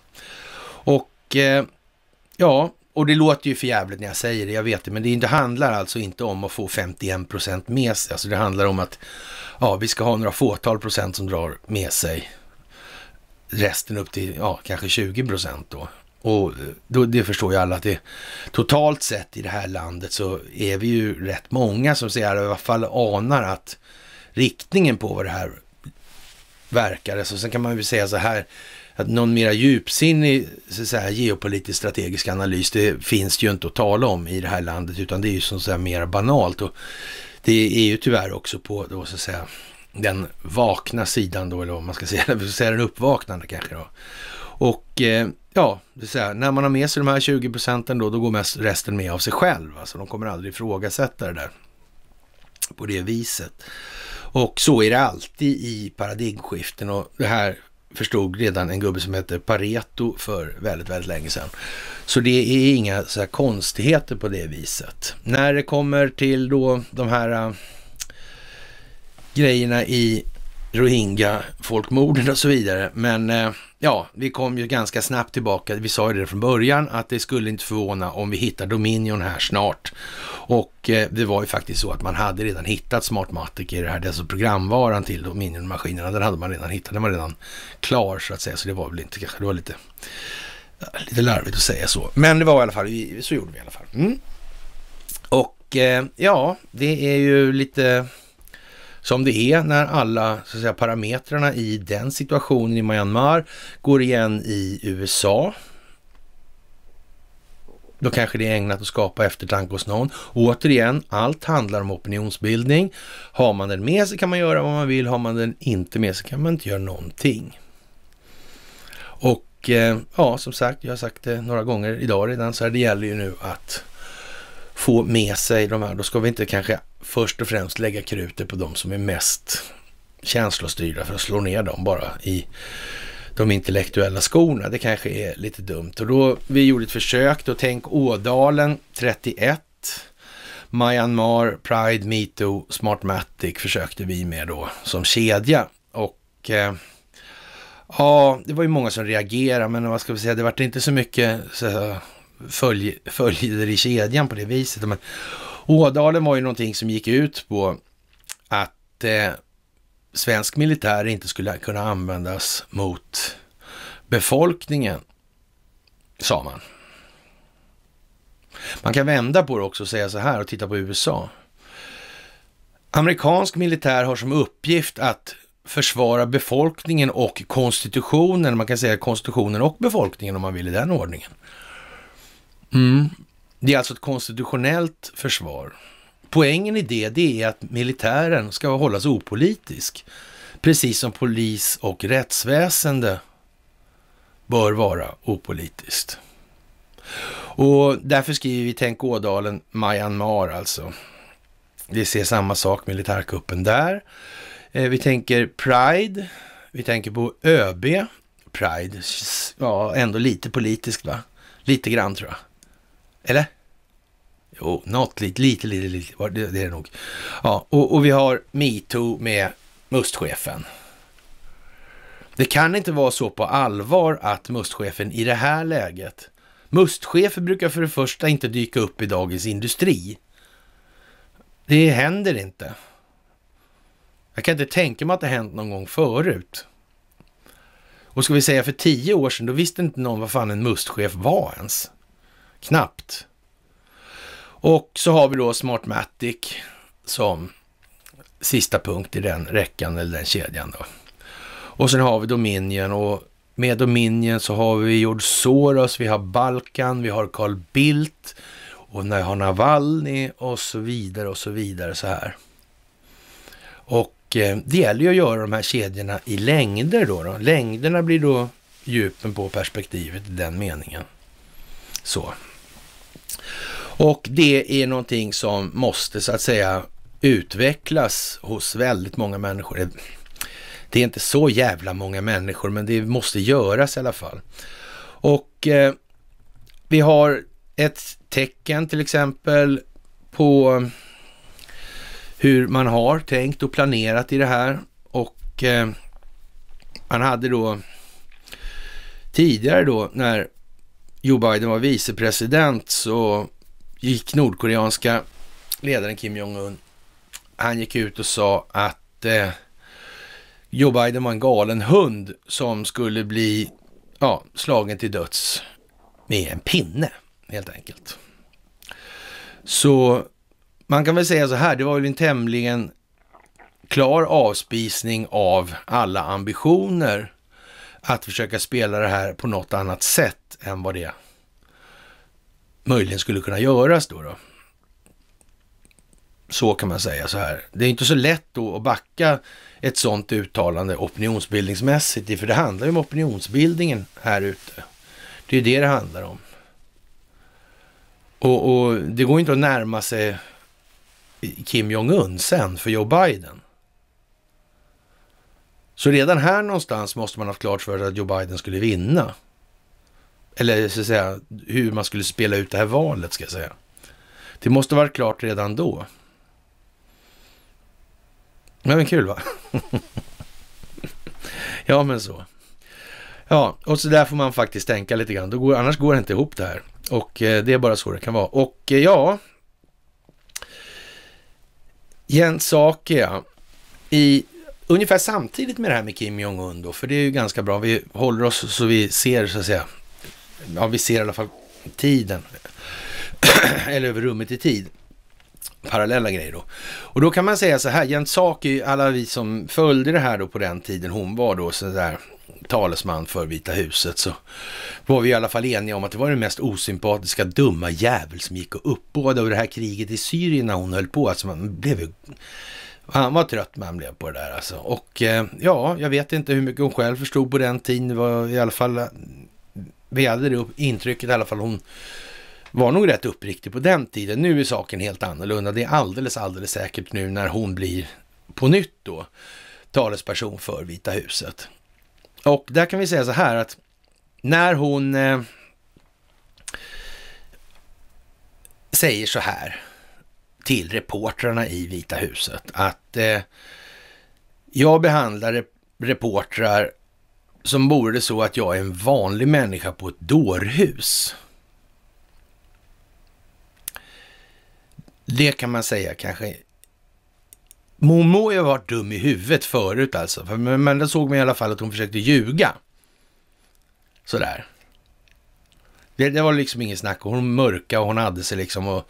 S1: Och eh, ja, och det låter ju för jävligt när jag säger det, jag vet det, men det handlar alltså inte om att få 51 procent med sig, alltså det handlar om att ja, vi ska ha några fåtal procent som drar med sig resten upp till ja, kanske 20 procent då. Och då, det förstår ju alla att det totalt sett i det här landet så är vi ju rätt många som säger, i alla fall anar att riktningen på vad det här verkar det så. Sen kan man väl säga så här, att någon mera djupsinnig så här, geopolitisk strategisk analys, det finns ju inte att tala om i det här landet, utan det är ju som så här mera banalt. Och det är ju tyvärr också på då så att säga den vakna sidan då, eller vad man ska säga, eller [laughs] säga den uppvaknande kanske då. Och eh, ja, det vill säga, när man har med sig de här 20 procenten då, då går mest resten med av sig själv. Alltså de kommer aldrig ifrågasätta det där på det viset. Och så är det alltid i paradigmskiften och det här förstod redan en gubbe som hette Pareto för väldigt, väldigt länge sedan. Så det är inga så här konstigheter på det viset. När det kommer till då de här äh, grejerna i Rohingya-folkmorden och så vidare, men äh, ja, vi kom ju ganska snabbt tillbaka. Vi sa ju det från början att det skulle inte förvåna om vi hittar Dominion här snart. Och eh, det var ju faktiskt så att man hade redan hittat Smartmatic i det här, alltså programvaran till Dominion-maskinerna. Den hade man redan hittat, den var redan klar så att säga. Så det var väl inte kanske, det var lite, lite larvigt att säga så. Men det var i alla fall, så gjorde vi i alla fall. Mm. Och eh, ja, det är ju lite som det är när alla så att säga, parametrarna i den situationen i Myanmar går igen i USA. Då kanske det är ägnat att skapa eftertanke hos någon. återigen, allt handlar om opinionsbildning. Har man den med sig kan man göra vad man vill. Har man den inte med sig kan man inte göra någonting. Och eh, ja, som sagt, jag har sagt det några gånger idag redan, så här, det gäller ju nu att få med sig de här. Då ska vi inte kanske först och främst lägga krutet på de som är mest känslostyrda för att slå ner dem bara i de intellektuella skorna. Det kanske är lite dumt. Och då, vi gjorde ett försök då, tänk Ådalen 31. Myanmar, Pride, Metoo, Smartmatic försökte vi med då som kedja. Och eh, ja, det var ju många som reagerade, men vad ska vi säga, det var inte så mycket så, följ, följder i kedjan på det viset. Men, Ådalen var ju någonting som gick ut på att eh, svensk militär inte skulle kunna användas mot befolkningen, sa man. Man kan vända på det också och säga så här och titta på USA. Amerikansk militär har som uppgift att försvara befolkningen och konstitutionen. Man kan säga konstitutionen och befolkningen om man vill i den ordningen. Mm. Det är alltså ett konstitutionellt försvar. Poängen i det, det är att militären ska hållas opolitisk, precis som polis och rättsväsende bör vara opolitiskt. Och därför skriver vi Tänk Ådalen, Myanmar alltså. Vi ser samma sak, militärkuppen där. Eh, vi tänker Pride, vi tänker på ÖB, Pride, ja ändå lite politiskt va? Lite grann tror jag. Eller? Jo, något lite, lite, lite, lite det, det är det nog. Ja, och, och vi har metoo med mustchefen. Det kan inte vara så på allvar att mustchefen i det här läget, Mustchefen brukar för det första inte dyka upp i Dagens Industri. Det händer inte. Jag kan inte tänka mig att det hänt någon gång förut. Och ska vi säga för tio år sedan, då visste inte någon vad fan en mustchef var ens. Knappt. Och så har vi då Smartmatic som sista punkt i den räckan eller den kedjan då. Och sen har vi Dominion och med Dominion så har vi George Soros, vi har Balkan, vi har Carl Bildt och vi har Navalny och så vidare och så vidare så här. Och eh, det gäller ju att göra de här kedjorna i längder då, då. Längderna blir då djupen på perspektivet i den meningen. Så. Och det är någonting som måste så att säga utvecklas hos väldigt många människor. Det är inte så jävla många människor, men det måste göras i alla fall. Och eh, vi har ett tecken till exempel på hur man har tänkt och planerat i det här. Och eh, man hade då tidigare då när Joe Biden var vicepresident så gick nordkoreanska ledaren Kim Jong-Un, han gick ut och sa att eh, Joe Biden var en galen hund som skulle bli ja, slagen till döds med en pinne helt enkelt. Så man kan väl säga så här, det var väl en tämligen klar avspisning av alla ambitioner att försöka spela det här på något annat sätt än vad det möjligen skulle kunna göras då. då. Så kan man säga så här. Det är inte så lätt då att backa ett sådant uttalande opinionsbildningsmässigt, för det handlar ju om opinionsbildningen här ute. Det är det det handlar om. Och, och det går inte att närma sig Kim Jong-Un sen för Joe Biden. Så redan här någonstans måste man ha klart för sig att Joe Biden skulle vinna eller så att säga hur man skulle spela ut det här valet ska jag säga. Det måste varit klart redan då. men kul va? [laughs] ja, men så. Ja, och så där får man faktiskt tänka lite grann. Då går, annars går det inte ihop det här. Och eh, det är bara så det kan vara. Och eh, ja, Jens Sakia i ungefär samtidigt med det här med Kim Jong-Un då, för det är ju ganska bra. Vi håller oss så vi ser så att säga ja, vi ser i alla fall tiden, [clears throat] eller över rummet i tid. Parallella grejer då. Och då kan man säga så här, Jens Saki, alla vi som följde det här då på den tiden hon var då så där talesman för Vita huset så var vi i alla fall eniga om att det var den mest osympatiska dumma jävel som gick och uppbådade det här kriget i Syrien när hon höll på. Alltså man blev han var trött man blev på det där alltså. Och eh, ja, jag vet inte hur mycket hon själv förstod på den tiden. Det var i alla fall eh, vi hade det intrycket i alla fall. Hon var nog rätt uppriktig på den tiden. Nu är saken helt annorlunda. Det är alldeles, alldeles säkert nu när hon blir på nytt då talesperson för Vita huset. Och där kan vi säga så här att när hon eh, säger så här till reportrarna i Vita huset att eh, jag behandlar reportrar som vore det så att jag är en vanlig människa på ett dårhus. Det kan man säga kanske. Hon må ju ha varit dum i huvudet förut alltså, men, men det såg man i alla fall att hon försökte ljuga. Sådär. Det, det var liksom inget snack. Hon mörka och hon hade sig liksom. Och,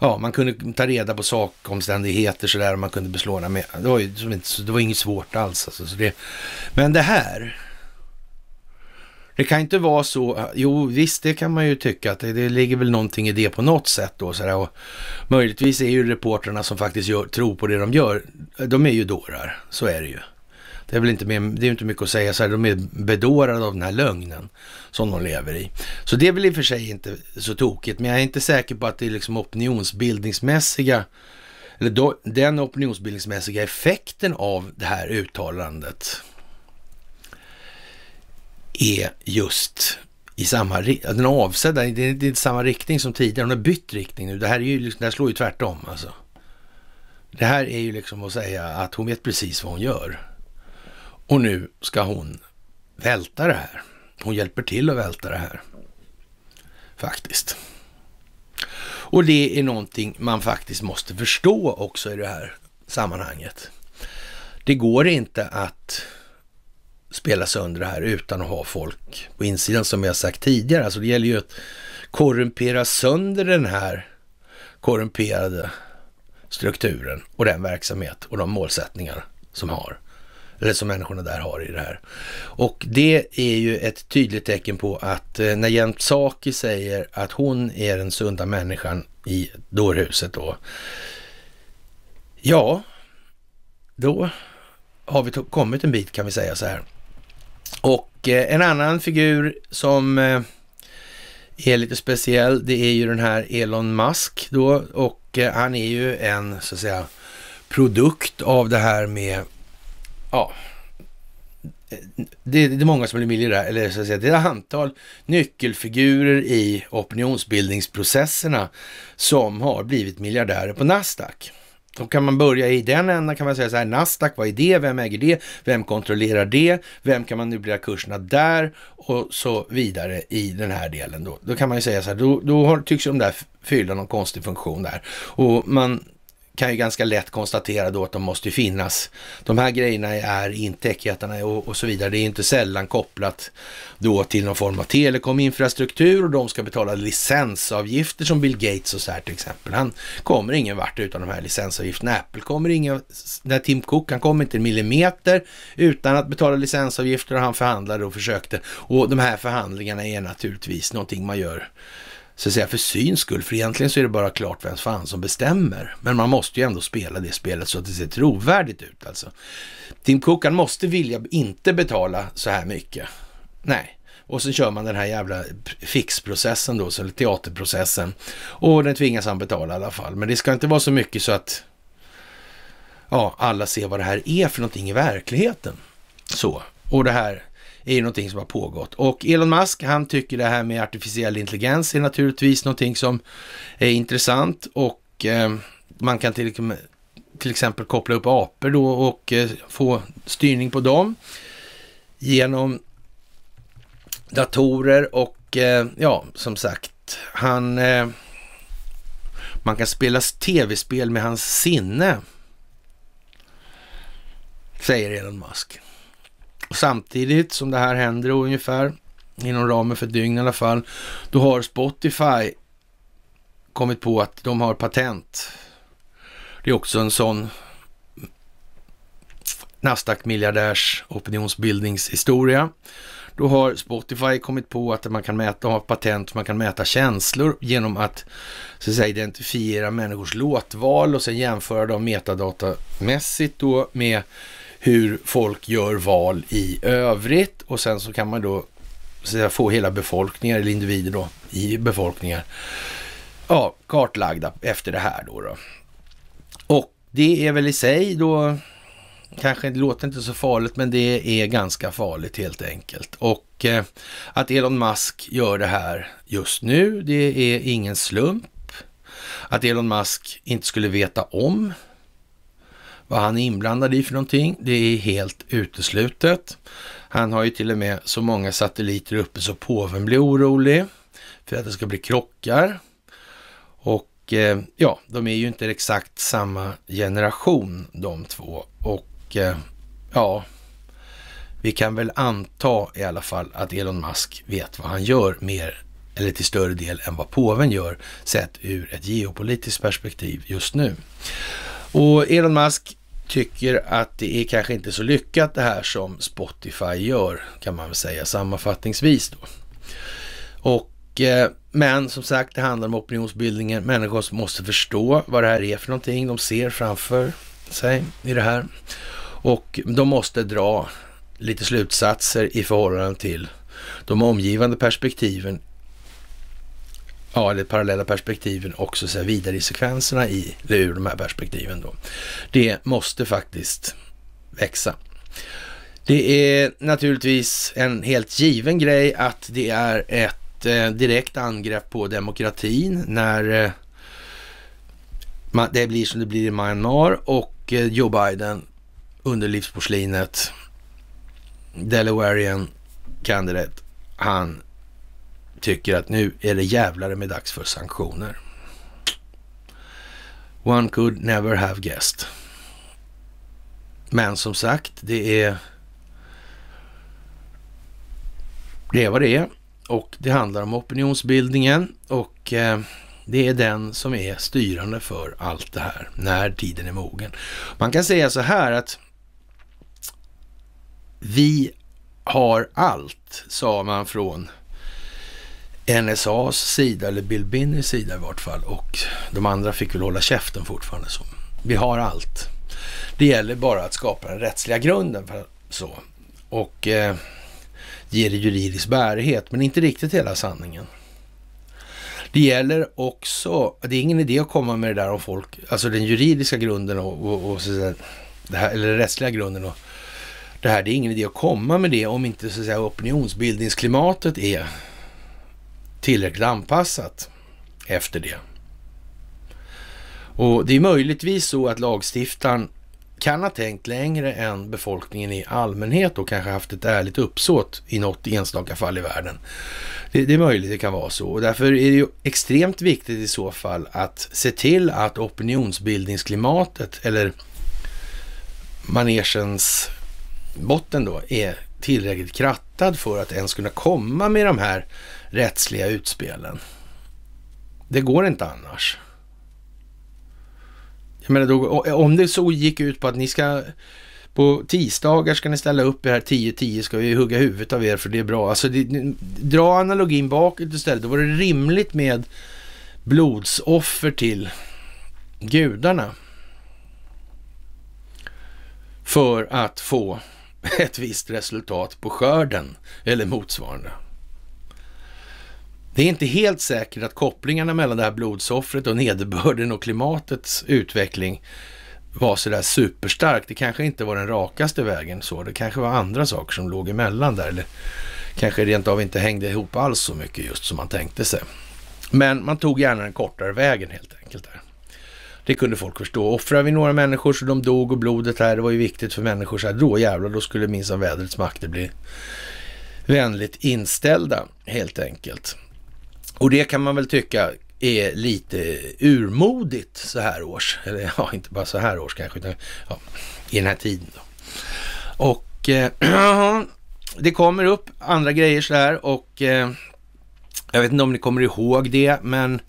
S1: ja, man kunde ta reda på sakomständigheter sådär och man kunde beslå henne med. Det var ju det var inget svårt alls. Alltså, så det, men det här det kan inte vara så, eh, jo visst det kan man ju tycka att det, det ligger väl någonting i det på något sätt då sådär. Och möjligtvis är ju reporterna som faktiskt gör, tror på det de gör, de är ju dårar, så är det ju. Det är väl inte, mer, det är inte mycket att säga så här, de är bedårade av den här lögnen som de lever i. Så det är väl i och för sig inte så tokigt, men jag är inte säker på att det är liksom opinionsbildningsmässiga, eller då, den opinionsbildningsmässiga effekten av det här uttalandet är just i samma den är avsedd, det är inte samma riktning som tidigare, den har bytt riktning nu. Det här, är ju, liksom, det här slår ju tvärtom alltså. Det här är ju liksom att säga att hon vet precis vad hon gör. Och nu ska hon välta det här. Hon hjälper till att välta det här. Faktiskt. Och det är någonting man faktiskt måste förstå också i det här sammanhanget. Det går inte att spela sönder det här utan att ha folk på insidan som jag sagt tidigare. Alltså det gäller ju att korrumpera sönder den här korrumperade strukturen och den verksamhet och de målsättningar som har eller som människorna där har i det här. Och det är ju ett tydligt tecken på att eh, när Jen Saki säger att hon är den sunda människan i dårhuset då. Ja, då har vi kommit en bit kan vi säga så här. Och eh, en annan figur som eh, är lite speciell, det är ju den här Elon Musk då och eh, han är ju en så att säga produkt av det här med, ja, det, det är många som blir miljardärer, eller så att säga, det är ett antal nyckelfigurer i opinionsbildningsprocesserna som har blivit miljardärer på Nasdaq. Då kan man börja i den änden, kan man säga så här, Nasdaq, vad är det? Vem äger det? Vem kontrollerar det? Vem kan man nu manipulera kurserna där? Och så vidare i den här delen då. Då kan man ju säga så här, då, då tycks de där fylla någon konstig funktion där. Och man kan ju ganska lätt konstatera då att de måste finnas. De här grejerna är inte och, och, så vidare. Det är inte sällan kopplat då till någon form av telekominfrastruktur och de ska betala licensavgifter som Bill Gates och så här till exempel. Han kommer ingen vart utan de här licensavgifterna. Apple kommer ingen, när Tim Cook, han kommer inte en millimeter utan att betala licensavgifter och han förhandlade och försökte. Och de här förhandlingarna är naturligtvis någonting man gör så att säga för syns skull, för egentligen så är det bara klart vem fan som bestämmer. Men man måste ju ändå spela det spelet så att det ser trovärdigt ut alltså. Tim Cook, han måste vilja inte betala så här mycket. Nej. Och så kör man den här jävla fixprocessen då, så teaterprocessen. Och den tvingas han betala i alla fall. Men det ska inte vara så mycket så att ja, alla ser vad det här är för någonting i verkligheten. Så, och det här är ju någonting som har pågått. Och Elon Musk, han tycker det här med artificiell intelligens är naturligtvis någonting som är intressant och eh, man kan till, till, exempel koppla upp apor då och eh, få styrning på dem genom datorer och eh, ja, som sagt, han eh, man kan spela tv-spel med hans sinne, säger Elon Musk samtidigt som det här händer ungefär, inom ramen för ett dygn i alla fall, då har Spotify kommit på att de har patent. Det är också en sån Nasdaq-miljardärs opinionsbildningshistoria. Då har Spotify kommit på att man kan mäta, ha patent, man kan mäta känslor genom att, så att säga, identifiera människors låtval och sen jämföra dem metadatamässigt då med hur folk gör val i övrigt och sen så kan man då säga, få hela befolkningar eller individer då i befolkningar ja, kartlagda efter det här då, då. Och det är väl i sig då kanske det låter inte så farligt, men det är ganska farligt helt enkelt. Och eh, att Elon Musk gör det här just nu, det är ingen slump. Att Elon Musk inte skulle veta om vad han är inblandad i för någonting, det är helt uteslutet. Han har ju till och med så många satelliter uppe så påven blir orolig för att det ska bli krockar. Och eh, ja, de är ju inte exakt samma generation de två. Och eh, ja, vi kan väl anta i alla fall att Elon Musk vet vad han gör mer eller till större del än vad påven gör sett ur ett geopolitiskt perspektiv just nu. Och Elon Musk tycker att det är kanske inte så lyckat det här som Spotify gör, kan man väl säga sammanfattningsvis. Då. Och, eh, men som sagt, det handlar om opinionsbildningen. Människor måste förstå vad det här är för någonting de ser framför sig i det här. Och de måste dra lite slutsatser i förhållande till de omgivande perspektiven Ja, det parallella perspektiven och så säga vidare i sekvenserna i det ur de här perspektiven då. Det måste faktiskt växa. Det är naturligtvis en helt given grej att det är ett eh, direkt angrepp på demokratin när eh, man, det blir som det blir i Myanmar och eh, Joe Biden under livsporslinet, Delawarean candidate, han tycker att nu är det jävlar med dags för sanktioner. One could never have guessed. Men som sagt, det är... Det är vad det är och det handlar om opinionsbildningen och eh, det är den som är styrande för allt det här när tiden är mogen. Man kan säga så här att vi har allt, sa man från NSAs sida, eller Bill Binnys sida i vart fall. Och de andra fick väl hålla käften fortfarande. Så. Vi har allt. Det gäller bara att skapa den rättsliga grunden för så. Och eh, ge det juridisk bärighet, men inte riktigt hela sanningen. Det gäller också, det är ingen idé att komma med det där om folk, alltså den juridiska grunden och, och, och det här, eller den rättsliga grunden och det här, det är ingen idé att komma med det om inte så att säga, opinionsbildningsklimatet är tillräckligt anpassat efter det. Och det är möjligtvis så att lagstiftaren kan ha tänkt längre än befolkningen i allmänhet och kanske haft ett ärligt uppsåt i något enstaka fall i världen. Det, det, är möjligt det kan vara så och därför är det ju extremt viktigt i så fall att se till att opinionsbildningsklimatet eller manegens botten då är tillräckligt krattad för att ens kunna komma med de här rättsliga utspelen. Det går inte annars. Jag menar, då, om det så gick ut på att ni ska på tisdagar ska ni ställa upp er här 10-10 ska vi hugga huvudet av er för det är bra. Alltså, det, dra analogin bakåt istället. Då var det rimligt med blodsoffer till gudarna. För att få [laughs] ett visst resultat på skörden eller motsvarande. Det är inte helt säkert att kopplingarna mellan det här blodsoffret och nederbörden och klimatets utveckling var sådär superstark. Det kanske inte var den rakaste vägen så. Det kanske var andra saker som låg emellan där. Eller kanske rent av inte hängde ihop alls så mycket just som man tänkte sig. Men man tog gärna den kortare vägen helt enkelt. Där. Det kunde folk förstå. Offrar vi några människor så de dog och blodet här, det var ju viktigt för människor. Så här, då jävlar, då skulle minsann vädrets makter bli vänligt inställda helt enkelt. Och det kan man väl tycka är lite urmodigt så här års. Eller ja, inte bara så här års kanske, utan ja, i den här tiden. Då. Och eh, [clears throat] det kommer upp andra grejer så här och eh, jag vet inte om ni kommer ihåg det, men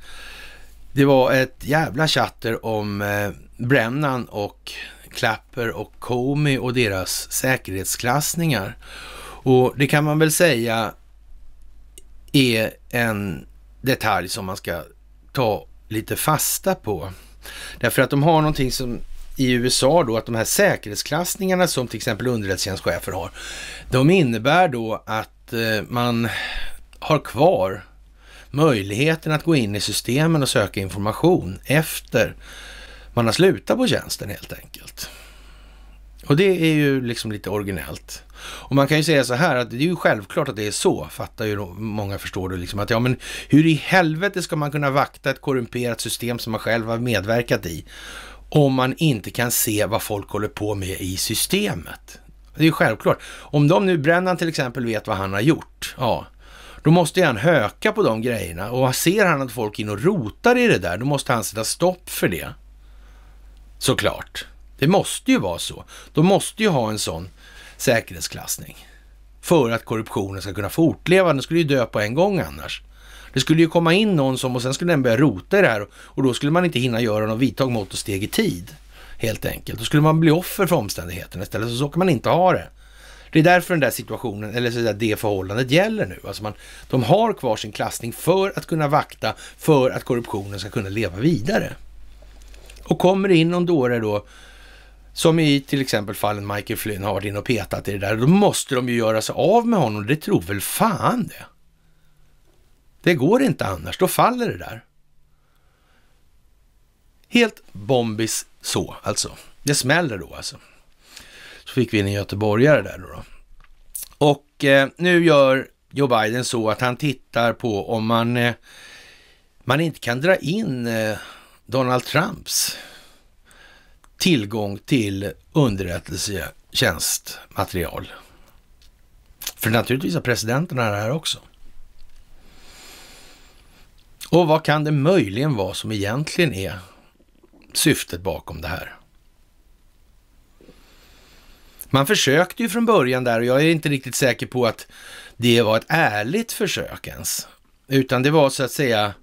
S1: det var ett jävla chatter om eh, Brennan och Klapper och Comey och deras säkerhetsklassningar. Och det kan man väl säga är en detalj som man ska ta lite fasta på. Därför att de har någonting som i USA då, att de här säkerhetsklassningarna som till exempel underrättelsetjänstchefer har, de innebär då att eh, man har kvar möjligheten att gå in i systemen och söka information efter man har slutat på tjänsten helt enkelt. Och det är ju liksom lite originellt. Och man kan ju säga så här att det är ju självklart att det är så, fattar ju många förstår du liksom att ja men hur i helvete ska man kunna vakta ett korrumperat system som man själv har medverkat i om man inte kan se vad folk håller på med i systemet? Det är ju självklart. Om de nu, Brennan till exempel, vet vad han har gjort, ja, då måste han höka på de grejerna och ser han att folk in och rotar i det där, då måste han sätta stopp för det. Såklart. Det måste ju vara så. De måste ju ha en sån säkerhetsklassning. För att korruptionen ska kunna fortleva. Den skulle ju dö på en gång annars. Det skulle ju komma in någon som och sen skulle den börja rota i det här och då skulle man inte hinna göra något vidtag, mått och steg i tid. Helt enkelt. Då skulle man bli offer för omständigheterna istället. Så, så kan man inte ha det. Det är därför den där situationen, eller så där, det förhållandet gäller nu. Alltså man, de har kvar sin klassning för att kunna vakta, för att korruptionen ska kunna leva vidare. Och kommer det in någon dåre då som i till exempel fallen Michael Flynn har varit inne och petat i det där. Då måste de ju göra sig av med honom. Det tror väl fan det. Det går inte annars. Då faller det där. Helt bombis så alltså. Det smäller då alltså. Så fick vi in en göteborgare där då. då. Och eh, nu gör Joe Biden så att han tittar på om man, eh, man inte kan dra in eh, Donald Trumps tillgång till underrättelsetjänstmaterial. För naturligtvis har presidenten det här också. Och vad kan det möjligen vara som egentligen är syftet bakom det här? Man försökte ju från början där och jag är inte riktigt säker på att det var ett ärligt försök ens. Utan det var så att säga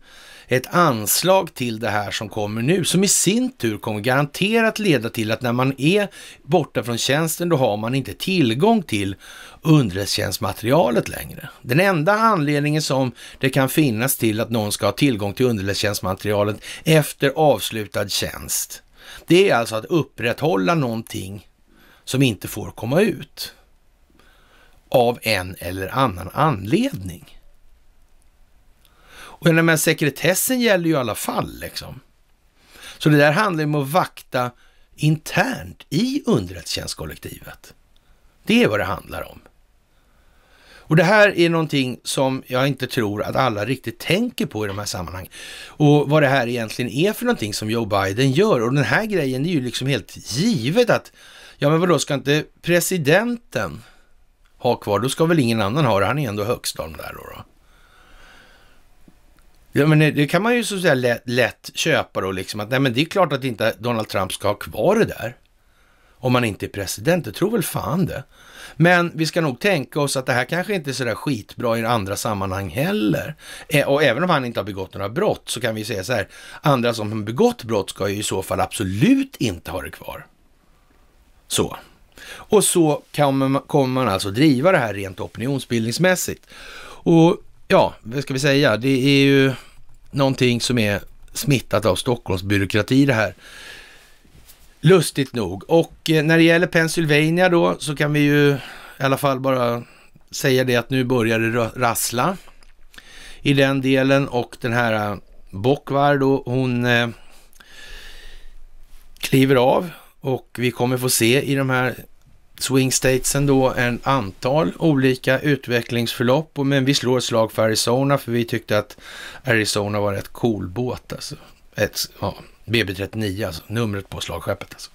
S1: ett anslag till det här som kommer nu, som i sin tur kommer garanterat leda till att när man är borta från tjänsten, då har man inte tillgång till underrättelsetjänstmaterialet längre. Den enda anledningen som det kan finnas till att någon ska ha tillgång till underrättelsetjänstmaterialet efter avslutad tjänst, det är alltså att upprätthålla någonting som inte får komma ut av en eller annan anledning. Och men sekretessen gäller ju i alla fall liksom. Så det där handlar ju om att vakta internt i underrättelsetjänstkollektivet. Det är vad det handlar om. Och det här är någonting som jag inte tror att alla riktigt tänker på i de här sammanhangen. Och vad det här egentligen är för någonting som Joe Biden gör. Och den här grejen är ju liksom helt givet att, ja men vadå, ska inte presidenten ha kvar, då ska väl ingen annan ha det. Han är ändå högst av de där då. då. Ja, men det kan man ju så att säga lätt, lätt köpa då, liksom att nej, men det är klart att inte Donald Trump ska ha kvar det där. Om man inte är president, det tror väl fan det. Men vi ska nog tänka oss att det här kanske inte är sådär skitbra i andra sammanhang heller. Eh, och även om han inte har begått några brott så kan vi säga så här, andra som har begått brott ska ju i så fall absolut inte ha det kvar. Så. Och så kommer man, kommer man alltså driva det här rent opinionsbildningsmässigt. Och ja, vad ska vi säga, det är ju någonting som är smittat av Stockholms byråkrati det här. Lustigt nog. Och eh, när det gäller Pennsylvania då så kan vi ju i alla fall bara säga det att nu börjar det rassla i den delen och den här eh, Bockvar då, hon eh, kliver av och vi kommer få se i de här swing statesen då en antal olika utvecklingsförlopp. Men vi slår ett slag för Arizona för vi tyckte att Arizona var rätt cool båt. Alltså. Ett, ja, BB39 alltså, numret på slagskeppet. Alltså.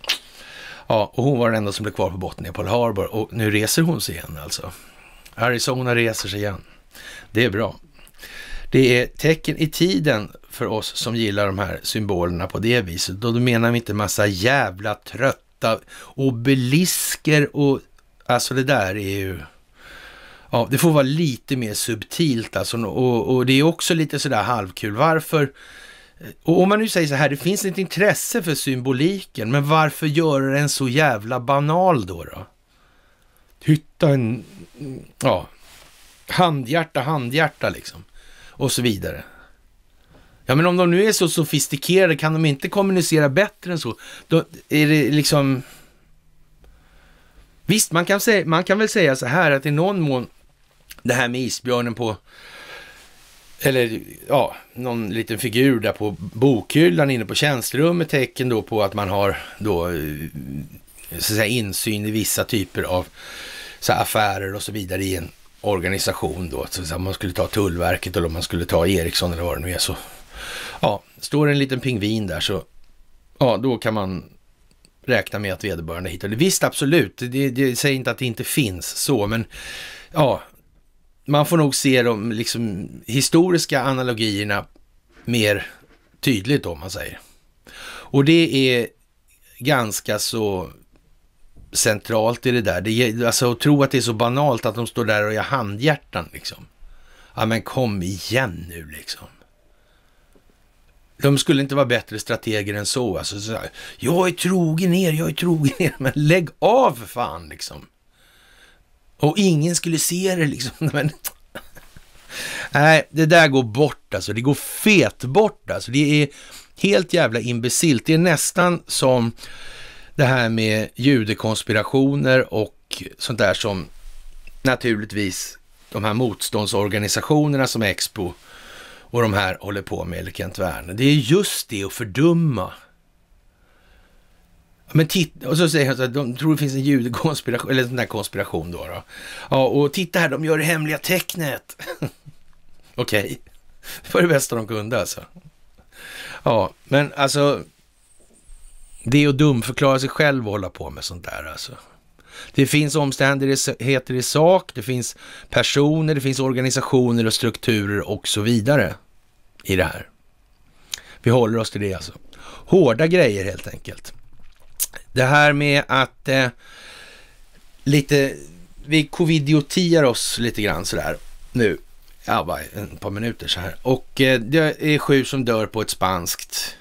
S1: Ja, och hon var den enda som blev kvar på botten i Pearl Harbor och nu reser hon sig igen alltså. Arizona reser sig igen. Det är bra. Det är tecken i tiden för oss som gillar de här symbolerna på det viset. Och då menar vi inte massa jävla trött detta. Obelisker och alltså det där är ju... Ja, det får vara lite mer subtilt alltså. Och, och det är också lite sådär halvkul. Varför? Eh, och om man nu säger så här, det finns ett intresse för symboliken, men varför göra den så jävla banal då? då? Hytta en... Ja. Handhjärta, handhjärta liksom. Och så vidare. Ja, men om de nu är så sofistikerade, kan de inte kommunicera bättre än så? Då är det liksom... Visst, man kan, säga, man kan väl säga så här att i någon mån, det här med isbjörnen på, eller ja, någon liten figur där på bokhyllan inne på tjänsterummet, tecken då på att man har då, eh, så att säga, insyn i vissa typer av så här, affärer och så vidare i en organisation då. Så, så man skulle ta Tullverket eller om man skulle ta Ericsson eller vad det nu är, så Ja, står det en liten pingvin där så, ja, då kan man räkna med att vederbörande hittar det. Visst, absolut, det, det säger inte att det inte finns så, men ja, man får nog se de liksom, historiska analogierna mer tydligt om man säger. Och det är ganska så centralt i det där. Det, alltså att tro att det är så banalt att de står där och gör handhjärtan liksom. Ja men kom igen nu liksom. De skulle inte vara bättre strateger än så. Alltså, så här, jag är trogen er, jag är trogen er. Men lägg av för fan liksom. Och ingen skulle se det liksom. [laughs] Men... Nej, det där går bort alltså. Det går fet bort alltså. Det är helt jävla imbecilt. Det är nästan som det här med judekonspirationer och sånt där som naturligtvis de här motståndsorganisationerna som Expo och de här håller på med, eller Kent Werner. Det är just det att fördumma. Men titta, och så säger han så att de tror det finns en judekonspiration, eller en konspiration då, då. Ja, och titta här, de gör det hemliga tecknet. [laughs] Okej, okay. det var det bästa de kunde alltså. Ja, men alltså, det är att dumförklara sig själv och hålla på med sånt där alltså. Det finns omständigheter i sak, det finns personer, det finns organisationer och strukturer och så vidare i det här. Vi håller oss till det alltså. Hårda grejer helt enkelt. Det här med att eh, lite, vi covidiotiar oss lite grann sådär nu. Ja, bara ett par minuter så här. Och eh, det är sju som dör på ett spanskt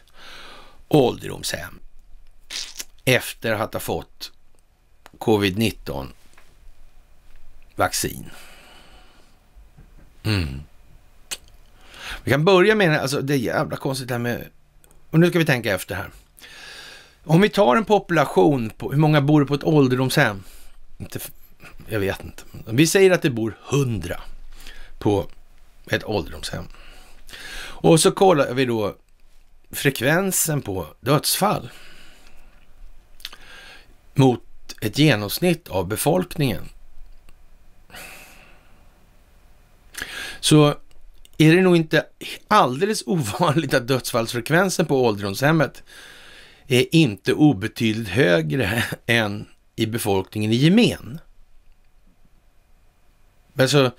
S1: ålderdomshem efter att ha fått covid-19 vaccin. Mm. Vi kan börja med, alltså det är jävla konstigt det här med, och nu ska vi tänka efter här. Om vi tar en population, på, hur många bor på ett ålderdomshem? Inte, jag vet inte. Vi säger att det bor 100 på ett ålderdomshem. Och så kollar vi då frekvensen på dödsfall mot ett genomsnitt av befolkningen. Så är det nog inte alldeles ovanligt att dödsfallsfrekvensen på ålderdomshemmet är inte obetydligt högre än i befolkningen i gemen. Alltså,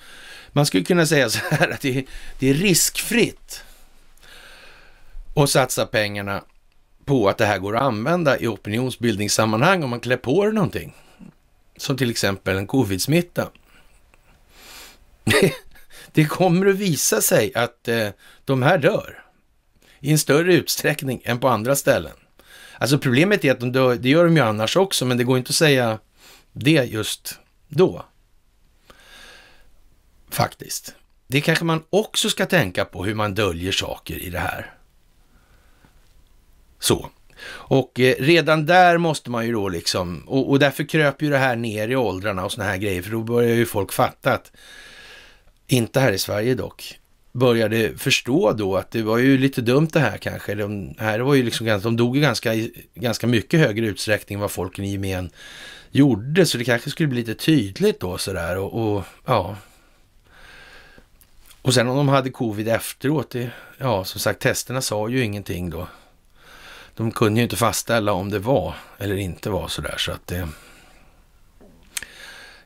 S1: man skulle kunna säga så här att det, det är riskfritt att satsa pengarna på att det här går att använda i opinionsbildningssammanhang om man klär på det någonting. Som till exempel en covid-smitta. Det kommer att visa sig att eh, de här dör i en större utsträckning än på andra ställen. Alltså problemet är att de dör, det gör de ju annars också, men det går inte att säga det just då. Faktiskt. Det kanske man också ska tänka på hur man döljer saker i det här. Så. Och eh, redan där måste man ju då liksom, och, och därför kröp ju det här ner i åldrarna och såna här grejer, för då börjar ju folk fatta att inte här i Sverige dock, började förstå då att det var ju lite dumt det här kanske. De, här var ju liksom, de dog i ganska, ganska mycket högre utsträckning än vad folken i gemen gjorde, så det kanske skulle bli lite tydligt då sådär och, och ja. Och sen om de hade covid efteråt, det, ja som sagt testerna sa ju ingenting då. De kunde ju inte fastställa om det var eller inte var sådär så att det...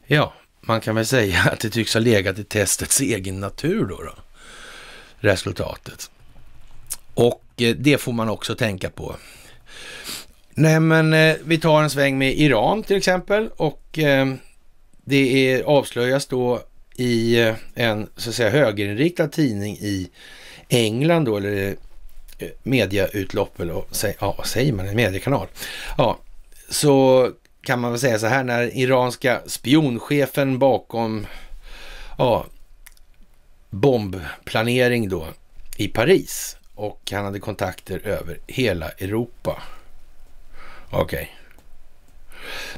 S1: Ja. Man kan väl säga [laughs] att det tycks ha legat i testets egen natur då, då. resultatet. Och eh, det får man också tänka på. Nej, men eh, vi tar en sväng med Iran till exempel och eh, det är, avslöjas då i en så att säga högerinriktad tidning i England då, eller mediautlopp, eller ja, vad säger man, en mediekanal. Ja, så kan man väl säga så här, när iranska spionchefen bakom ja, bombplanering då i Paris och han hade kontakter över hela Europa. Okej. Okay.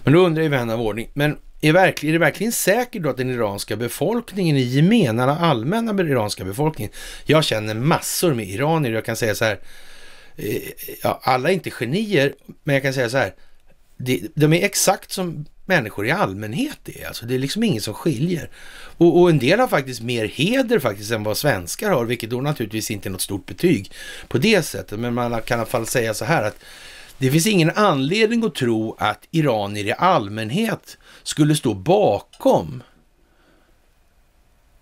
S1: Men då undrar ju vän av ordning, men är, verkl, är det verkligen säkert då att den iranska befolkningen, i gemen, alla allmänna iranska befolkningen, jag känner massor med iranier, jag kan säga så här, eh, ja, alla är inte genier, men jag kan säga så här, de är exakt som människor i allmänhet är. Alltså, det är liksom inget som skiljer. Och, och, en del har faktiskt mer heder faktiskt än vad svenskar har, vilket då naturligtvis inte är något stort betyg på det sättet. Men man kan i alla fall säga så här att det finns ingen anledning att tro att iranier i allmänhet skulle stå bakom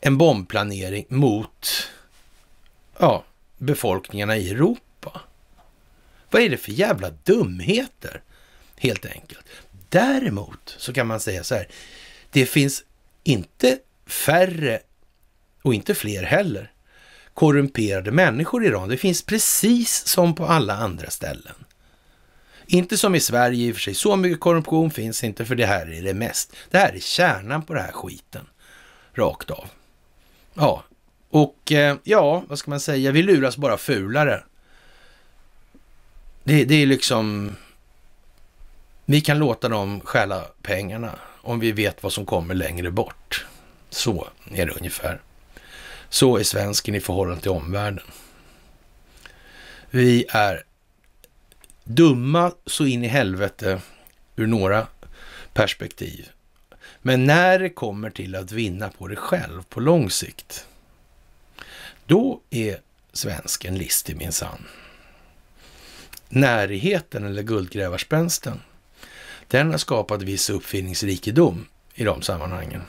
S1: en bombplanering mot ja, befolkningarna i Europa. Vad är det för jävla dumheter? helt enkelt. Däremot så kan man säga så här, det finns inte färre och inte fler heller korrumperade människor i Iran. Det finns precis som på alla andra ställen. Inte som i Sverige i och för sig, så mycket korruption finns inte för det här är det mest. Det här är kärnan på den här skiten, rakt av. Ja, och eh, ja, vad ska man säga, vi luras bara fulare. Det, det är liksom vi kan låta dem stjäla pengarna om vi vet vad som kommer längre bort. Så är det ungefär. Så är svensken i förhållande till omvärlden. Vi är dumma så in i helvete ur några perspektiv. Men när det kommer till att vinna på det själv på lång sikt, då är svensken listig minsann. Närheten eller guldgrävarspänsten, den har skapat viss uppfinningsrikedom i de sammanhangen.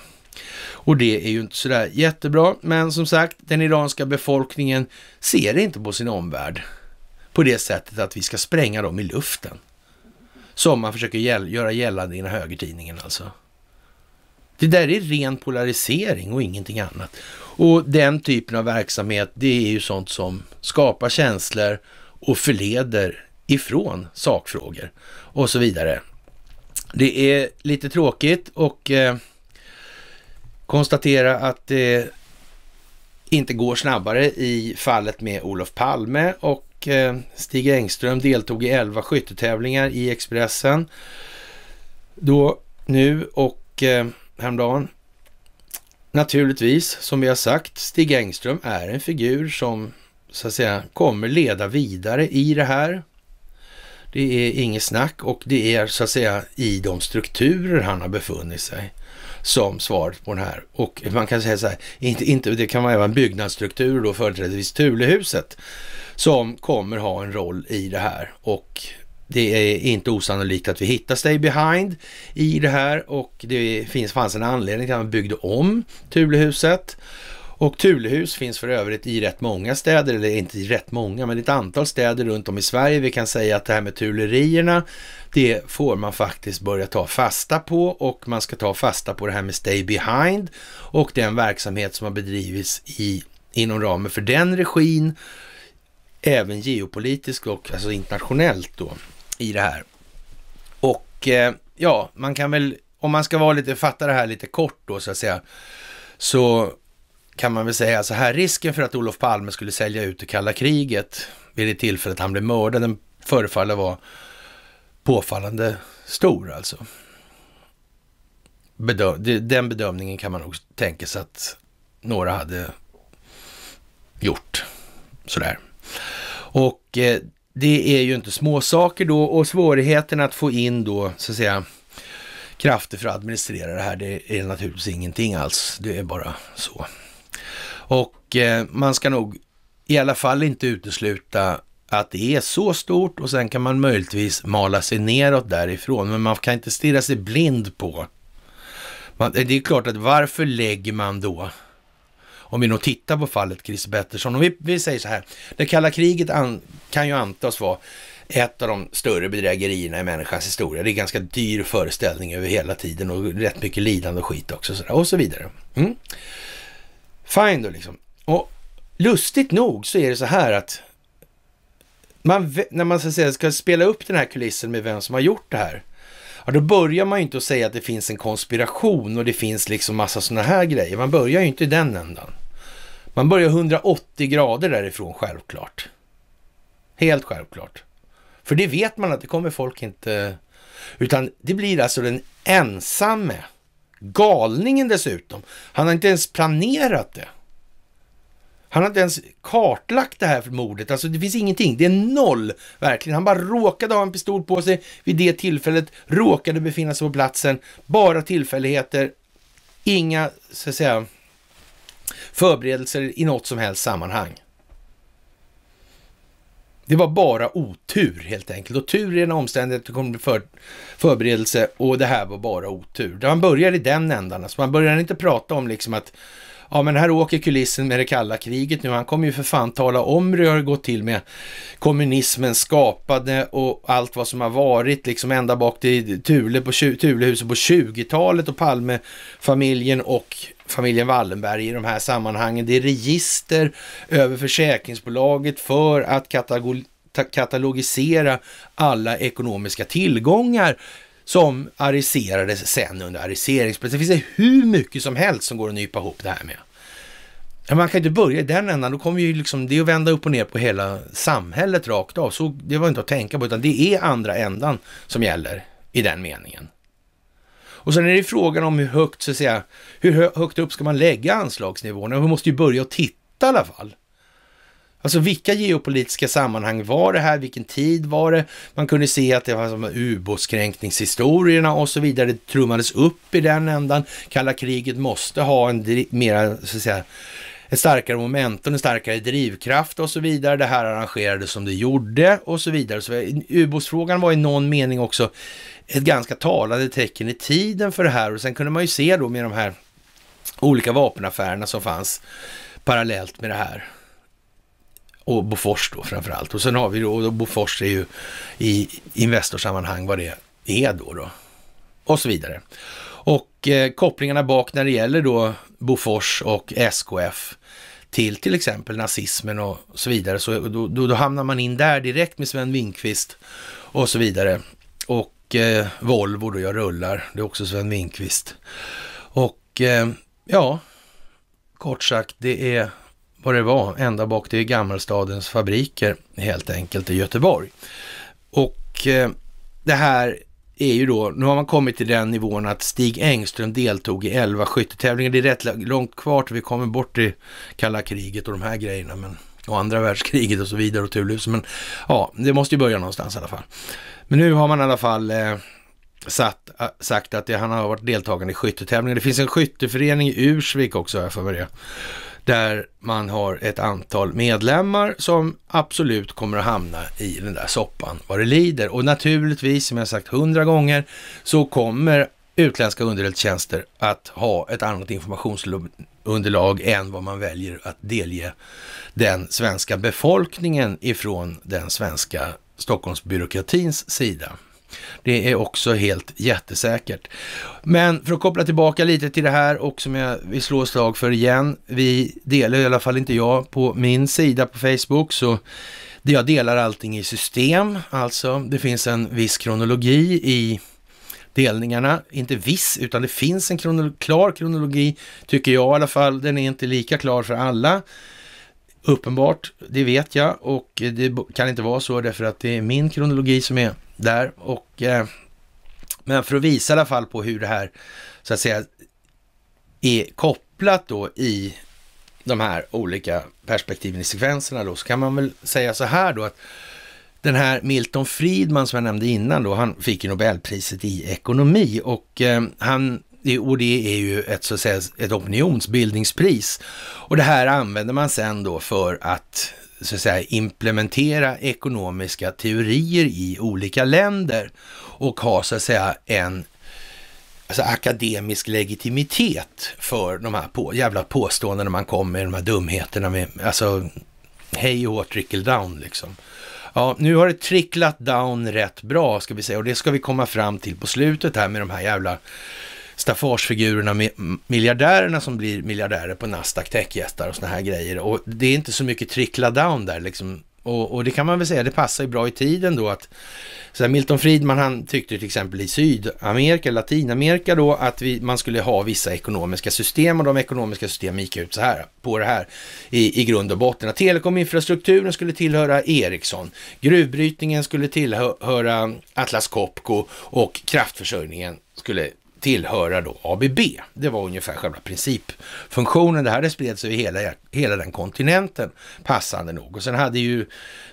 S1: Och det är ju inte sådär jättebra, men som sagt, den iranska befolkningen ser inte på sin omvärld på det sättet att vi ska spränga dem i luften. Som man försöker gäll göra gällande i den högertidningen alltså. Det där är ren polarisering och ingenting annat. Och den typen av verksamhet, det är ju sånt som skapar känslor och förleder ifrån sakfrågor och så vidare. Det är lite tråkigt och eh, konstatera att det inte går snabbare i fallet med Olof Palme och eh, Stig Engström deltog i 11 skyttetävlingar i Expressen då nu och eh, häromdagen. Naturligtvis, som vi har sagt, Stig Engström är en figur som så att säga kommer leda vidare i det här. Det är inget snack och det är så att säga i de strukturer han har befunnit sig som svaret på den här. Och man kan säga så här, inte, inte, det kan vara en byggnadsstruktur då företrädesvis Tulehuset som kommer ha en roll i det här. Och det är inte osannolikt att vi hittar Stay Behind i det här och det finns, fanns en anledning till att man byggde om Tulehuset och Tulehus finns för övrigt i rätt många städer, eller inte i rätt många, men ett antal städer runt om i Sverige. Vi kan säga att det här med tulerierna, det får man faktiskt börja ta fasta på och man ska ta fasta på det här med Stay Behind och den verksamhet som har bedrivits i, inom ramen för den regin, även geopolitiskt och alltså internationellt då i det här. Och eh, ja, man kan väl, om man ska vara lite, fatta det här lite kort då så att säga, så kan man väl säga så här, risken för att Olof Palme skulle sälja ut det kalla kriget vid det tillfället han blev mördad, den förefaller vara påfallande stor alltså. Bedöm den bedömningen kan man nog tänka sig att några hade gjort. Sådär. Och eh, det är ju inte små saker då och svårigheten att få in då så att säga krafter för att administrera det här, det är naturligtvis ingenting alls. Det är bara så. Och eh, man ska nog i alla fall inte utesluta att det är så stort och sen kan man möjligtvis mala sig neråt därifrån. Men man kan inte stirra sig blind på. det är klart att varför lägger man då om vi nu tittar på fallet Christer Pettersson. Om vi, vi, säger så här, det kalla kriget an, kan ju antas vara ett av de större bedrägerierna i människans historia. Det är ganska dyr föreställning över hela tiden och rätt mycket lidande och skit också. och så vidare. Mm. Fine då liksom. Och lustigt nog så är det så här att man, när man så säga, ska spela upp den här kulissen med vem som har gjort det här, ja, då börjar man ju inte att säga att det finns en konspiration och det finns liksom massa sådana här grejer. Man börjar ju inte i den ändan. Man börjar 180 grader därifrån, självklart. Helt självklart. För det vet man att det kommer folk inte... Utan det blir alltså den ensamme Galningen dessutom. Han har inte ens planerat det. Han har inte ens kartlagt det här för mordet. Alltså det finns ingenting. Det är noll, verkligen. Han bara råkade ha en pistol på sig vid det tillfället, råkade befinna sig på platsen. Bara tillfälligheter, inga så att säga, förberedelser i något som helst sammanhang. Det var bara otur helt enkelt. Och tur är en omständighet, det kommer bli för, förberedelse och det här var bara otur. Man börjar i den ändan, alltså man börjar inte prata om liksom att Ja, men här åker kulissen med det kalla kriget nu. Han kommer ju för fan tala om hur det har gått till med kommunismens skapande och allt vad som har varit, liksom ända bak till Thule på, Tulehuset på 20-talet och Palmefamiljen och familjen Wallenberg i de här sammanhangen. Det är register över försäkringsbolaget för att katalogisera alla ekonomiska tillgångar som ariserades sen under ariseringsprocessen. Det finns det hur mycket som helst som går att nypa ihop det här med. man kan inte börja i den ändan, då kommer ju liksom det att vända upp och ner på hela samhället rakt av. Så det var inte att tänka på, utan det är andra ändan som gäller i den meningen. Och sen är det frågan om hur högt, så att säga, hur högt upp ska man lägga anslagsnivåerna? Och man måste ju börja och titta i alla fall Alltså vilka geopolitiska sammanhang var det här? Vilken tid var det? Man kunde se att det var som ubåtskränkningshistorierna och så vidare. Det trummades upp i den ändan. Kalla kriget måste ha en mera, så att säga, ett starkare momentum, en starkare drivkraft och så vidare. Det här arrangerades som det gjorde och så vidare. Så ubåtsfrågan var i någon mening också ett ganska talande tecken i tiden för det här och sen kunde man ju se då med de här olika vapenaffärerna som fanns parallellt med det här och Bofors då framförallt. Och sen har vi då, då Bofors är ju i Investorsammanhang vad det är då. då. Och så vidare. Och eh, kopplingarna bak när det gäller då Bofors och SKF till till exempel nazismen och så vidare. Så då, då, då hamnar man in där direkt med Sven Winkvist och så vidare. Och eh, Volvo då, jag rullar, det är också Sven Winkvist. Och eh, ja, kort sagt, det är vad det var, ända bak till Gammelstadens fabriker helt enkelt i Göteborg. Och eh, det här är ju då, nu har man kommit till den nivån att Stig Engström deltog i 11 skyttetävlingar. Det är rätt långt kvar till vi kommer bort till kalla kriget och de här grejerna. Men, och andra världskriget och så vidare och turlusen. Men ja, det måste ju börja någonstans i alla fall. Men nu har man i alla fall eh, satt, sagt att det, han har varit deltagande i skyttetävlingar. Det finns en skytteförening i Ursvik också, jag för mig det där man har ett antal medlemmar som absolut kommer att hamna i den där soppan vad det lider. Och naturligtvis, som jag sagt hundra gånger, så kommer utländska underrättelsetjänster att ha ett annat informationsunderlag än vad man väljer att delge den svenska befolkningen ifrån den svenska Stockholmsbyråkratins sida. Det är också helt jättesäkert. Men för att koppla tillbaka lite till det här och som jag vill slå slag för igen. Vi delar i alla fall inte jag på min sida på Facebook så jag delar allting i system. Alltså det finns en viss kronologi i delningarna. Inte viss, utan det finns en kronolo klar kronologi, tycker jag i alla fall. Den är inte lika klar för alla uppenbart, det vet jag och det kan inte vara så därför att det är min kronologi som är där. Och, eh, men för att visa i alla fall på hur det här så att säga är kopplat då i de här olika perspektiven i sekvenserna då, så kan man väl säga så här då att den här Milton Friedman som jag nämnde innan då, han fick ju Nobelpriset i ekonomi och eh, han och det är ju ett, så att säga, ett opinionsbildningspris. Och det här använder man sen då för att så att säga, implementera ekonomiska teorier i olika länder och ha så att säga en alltså, akademisk legitimitet för de här på, jävla påståendena man kommer med, de här dumheterna med, alltså hej och trickle down liksom. Ja, nu har det tricklat down rätt bra ska vi säga och det ska vi komma fram till på slutet här med de här jävla staffagefigurerna, miljardärerna som blir miljardärer på Nasdaq, techjättar och såna här grejer. Och det är inte så mycket trickla down där liksom. Och, och det kan man väl säga, det passar ju bra i tiden då att så här, Milton Friedman han tyckte till exempel i Sydamerika, Latinamerika då att vi, man skulle ha vissa ekonomiska system och de ekonomiska systemen gick ut så här på det här i, i grund och botten. Att telekominfrastrukturen skulle tillhöra Ericsson, gruvbrytningen skulle tillhöra Atlas Copco och kraftförsörjningen skulle tillhöra då ABB. Det var ungefär själva principfunktionen. Det här spred sig över hela, hela den kontinenten, passande nog. Och sen hade ju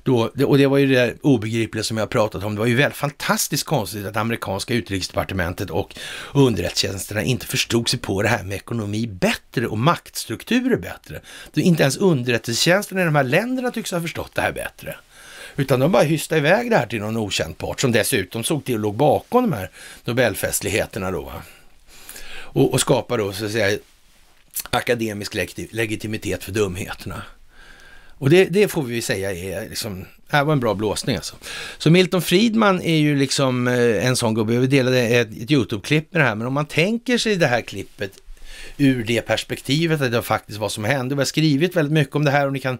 S1: då, och det var ju det obegripliga som jag pratat om, det var ju väldigt fantastiskt konstigt att amerikanska utrikesdepartementet och underrättelsetjänsterna inte förstod sig på det här med ekonomi bättre och maktstrukturer bättre. Inte ens underrättelsetjänsterna i de här länderna tycks ha förstått det här bättre. Utan de bara hystade iväg det här till någon okänd part som dessutom såg till och låg bakom de här Nobelfestligheterna då. Och, och skapade då så att säga akademisk legitimitet för dumheterna. Och det, det, får vi säga är liksom, här var en bra blåsning alltså. Så Milton Friedman är ju liksom eh, en sån gubbe, vi delade ett, ett YouTube-klipp med det här, men om man tänker sig det här klippet ur det perspektivet, att det faktiskt vad som hände. Vi har skrivit väldigt mycket om det här och ni kan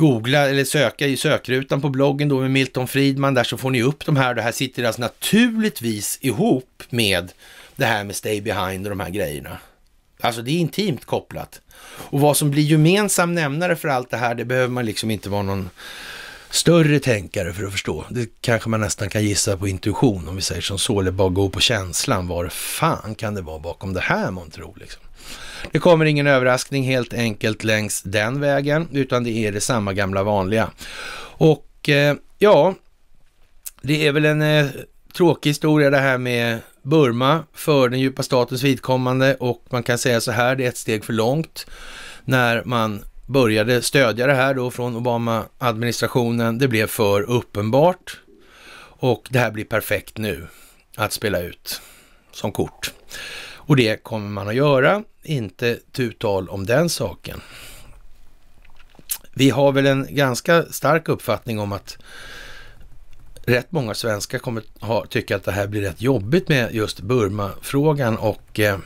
S1: googla eller söka i sökrutan på bloggen då med Milton Friedman där så får ni upp de här. Det här sitter alltså naturligtvis ihop med det här med Stay Behind och de här grejerna. Alltså det är intimt kopplat. Och vad som blir gemensam nämnare för allt det här, det behöver man liksom inte vara någon större tänkare för att förstå. Det kanske man nästan kan gissa på intuition om vi säger som så, eller bara gå på känslan. Var fan kan det vara bakom det här man tror liksom? Det kommer ingen överraskning helt enkelt längs den vägen, utan det är det samma gamla vanliga. Och eh, ja, det är väl en eh, tråkig historia det här med Burma för den djupa statens vidkommande och man kan säga så här, det är ett steg för långt när man började stödja det här då från Obama-administrationen. Det blev för uppenbart och det här blir perfekt nu att spela ut som kort. Och det kommer man att göra, inte tu tal om den saken. Vi har väl en ganska stark uppfattning om att rätt många svenskar kommer ha, tycka att det här blir rätt jobbigt med just Burma-frågan och eh,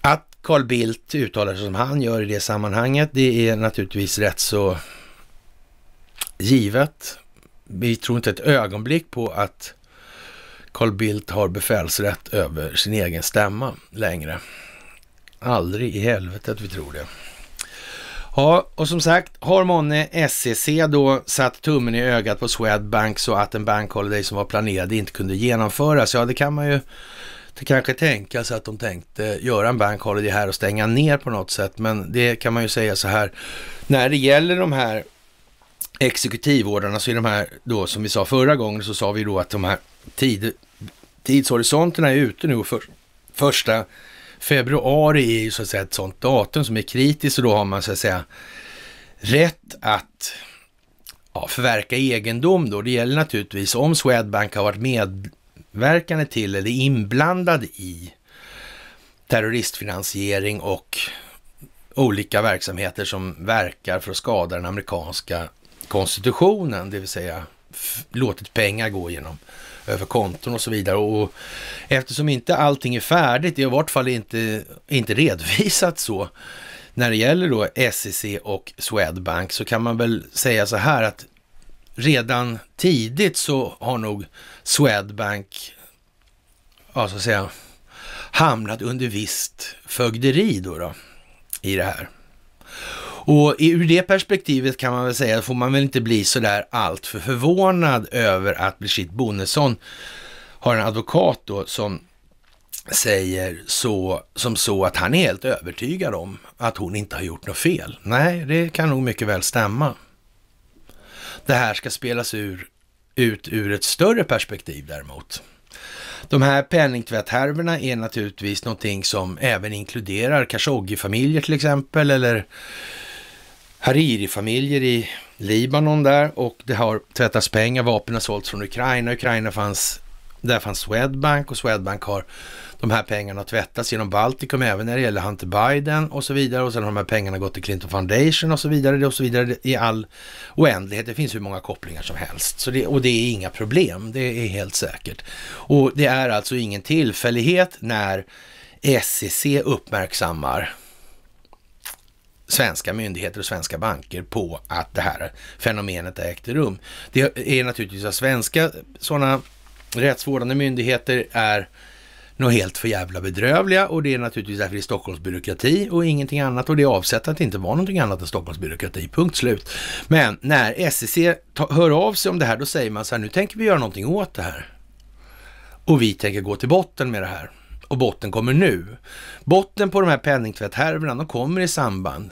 S1: att Carl Bildt uttalar sig som han gör i det sammanhanget, det är naturligtvis rätt så givet. Vi tror inte ett ögonblick på att Carl Bildt har befälsrätt över sin egen stämma längre. Aldrig i helvetet, vi tror det. Ja, och som sagt, har månne SEC då satt tummen i ögat på Swedbank så att en bankholiday som var planerad inte kunde genomföras? Ja, det kan man ju det kanske sig att de tänkte göra en bankholiday här och stänga ner på något sätt. Men det kan man ju säga så här, när det gäller de här exekutivordarna så är de här då som vi sa förra gången så sa vi då att de här tid, tidshorisonterna är ute nu och för, första februari är ju så att säga ett sådant datum som är kritiskt och då har man så att säga rätt att ja, förverka egendom då. Det gäller naturligtvis om Swedbank har varit medverkande till eller inblandad i terroristfinansiering och olika verksamheter som verkar för att skada den amerikanska konstitutionen, det vill säga låtit pengar gå genom över konton och så vidare. Och eftersom inte allting är färdigt, i vart fall inte, inte redovisat så, när det gäller då SEC och Swedbank så kan man väl säga så här att redan tidigt så har nog Swedbank, ja så att säga, hamnat under visst fögderi då, då i det här. Och ur det perspektivet kan man väl säga, får man väl inte bli sådär allt för förvånad över att Brigitte Bonnesson har en advokat då som säger så, som så att han är helt övertygad om att hon inte har gjort något fel. Nej, det kan nog mycket väl stämma. Det här ska spelas ur, ut ur ett större perspektiv däremot. De här penningtvätthärvorna är naturligtvis någonting som även inkluderar Khashoggi-familjer till exempel, eller Hariri-familjer i Libanon där och det har tvättats pengar, vapen har sålts från Ukraina, Ukraina fanns, där fanns Swedbank och Swedbank har de här pengarna tvättats genom Baltikum även när det gäller Hunter Biden och så vidare och sen har de här pengarna gått till Clinton Foundation och så vidare och så vidare i all oändlighet. Det finns hur många kopplingar som helst så det, och det är inga problem, det är helt säkert. Och det är alltså ingen tillfällighet när SEC uppmärksammar svenska myndigheter och svenska banker på att det här fenomenet har ägt rum. Det är naturligtvis att svenska sådana rättsvårdande myndigheter är något helt för jävla bedrövliga och det är naturligtvis därför det är Stockholms byråkrati och ingenting annat och det är avsett att det inte var någonting annat än Stockholms byråkrati, punkt slut. Men när SEC hör av sig om det här, då säger man så här, nu tänker vi göra någonting åt det här. Och vi tänker gå till botten med det här och botten kommer nu. Botten på de här penningtvätthärvorna, de kommer i samband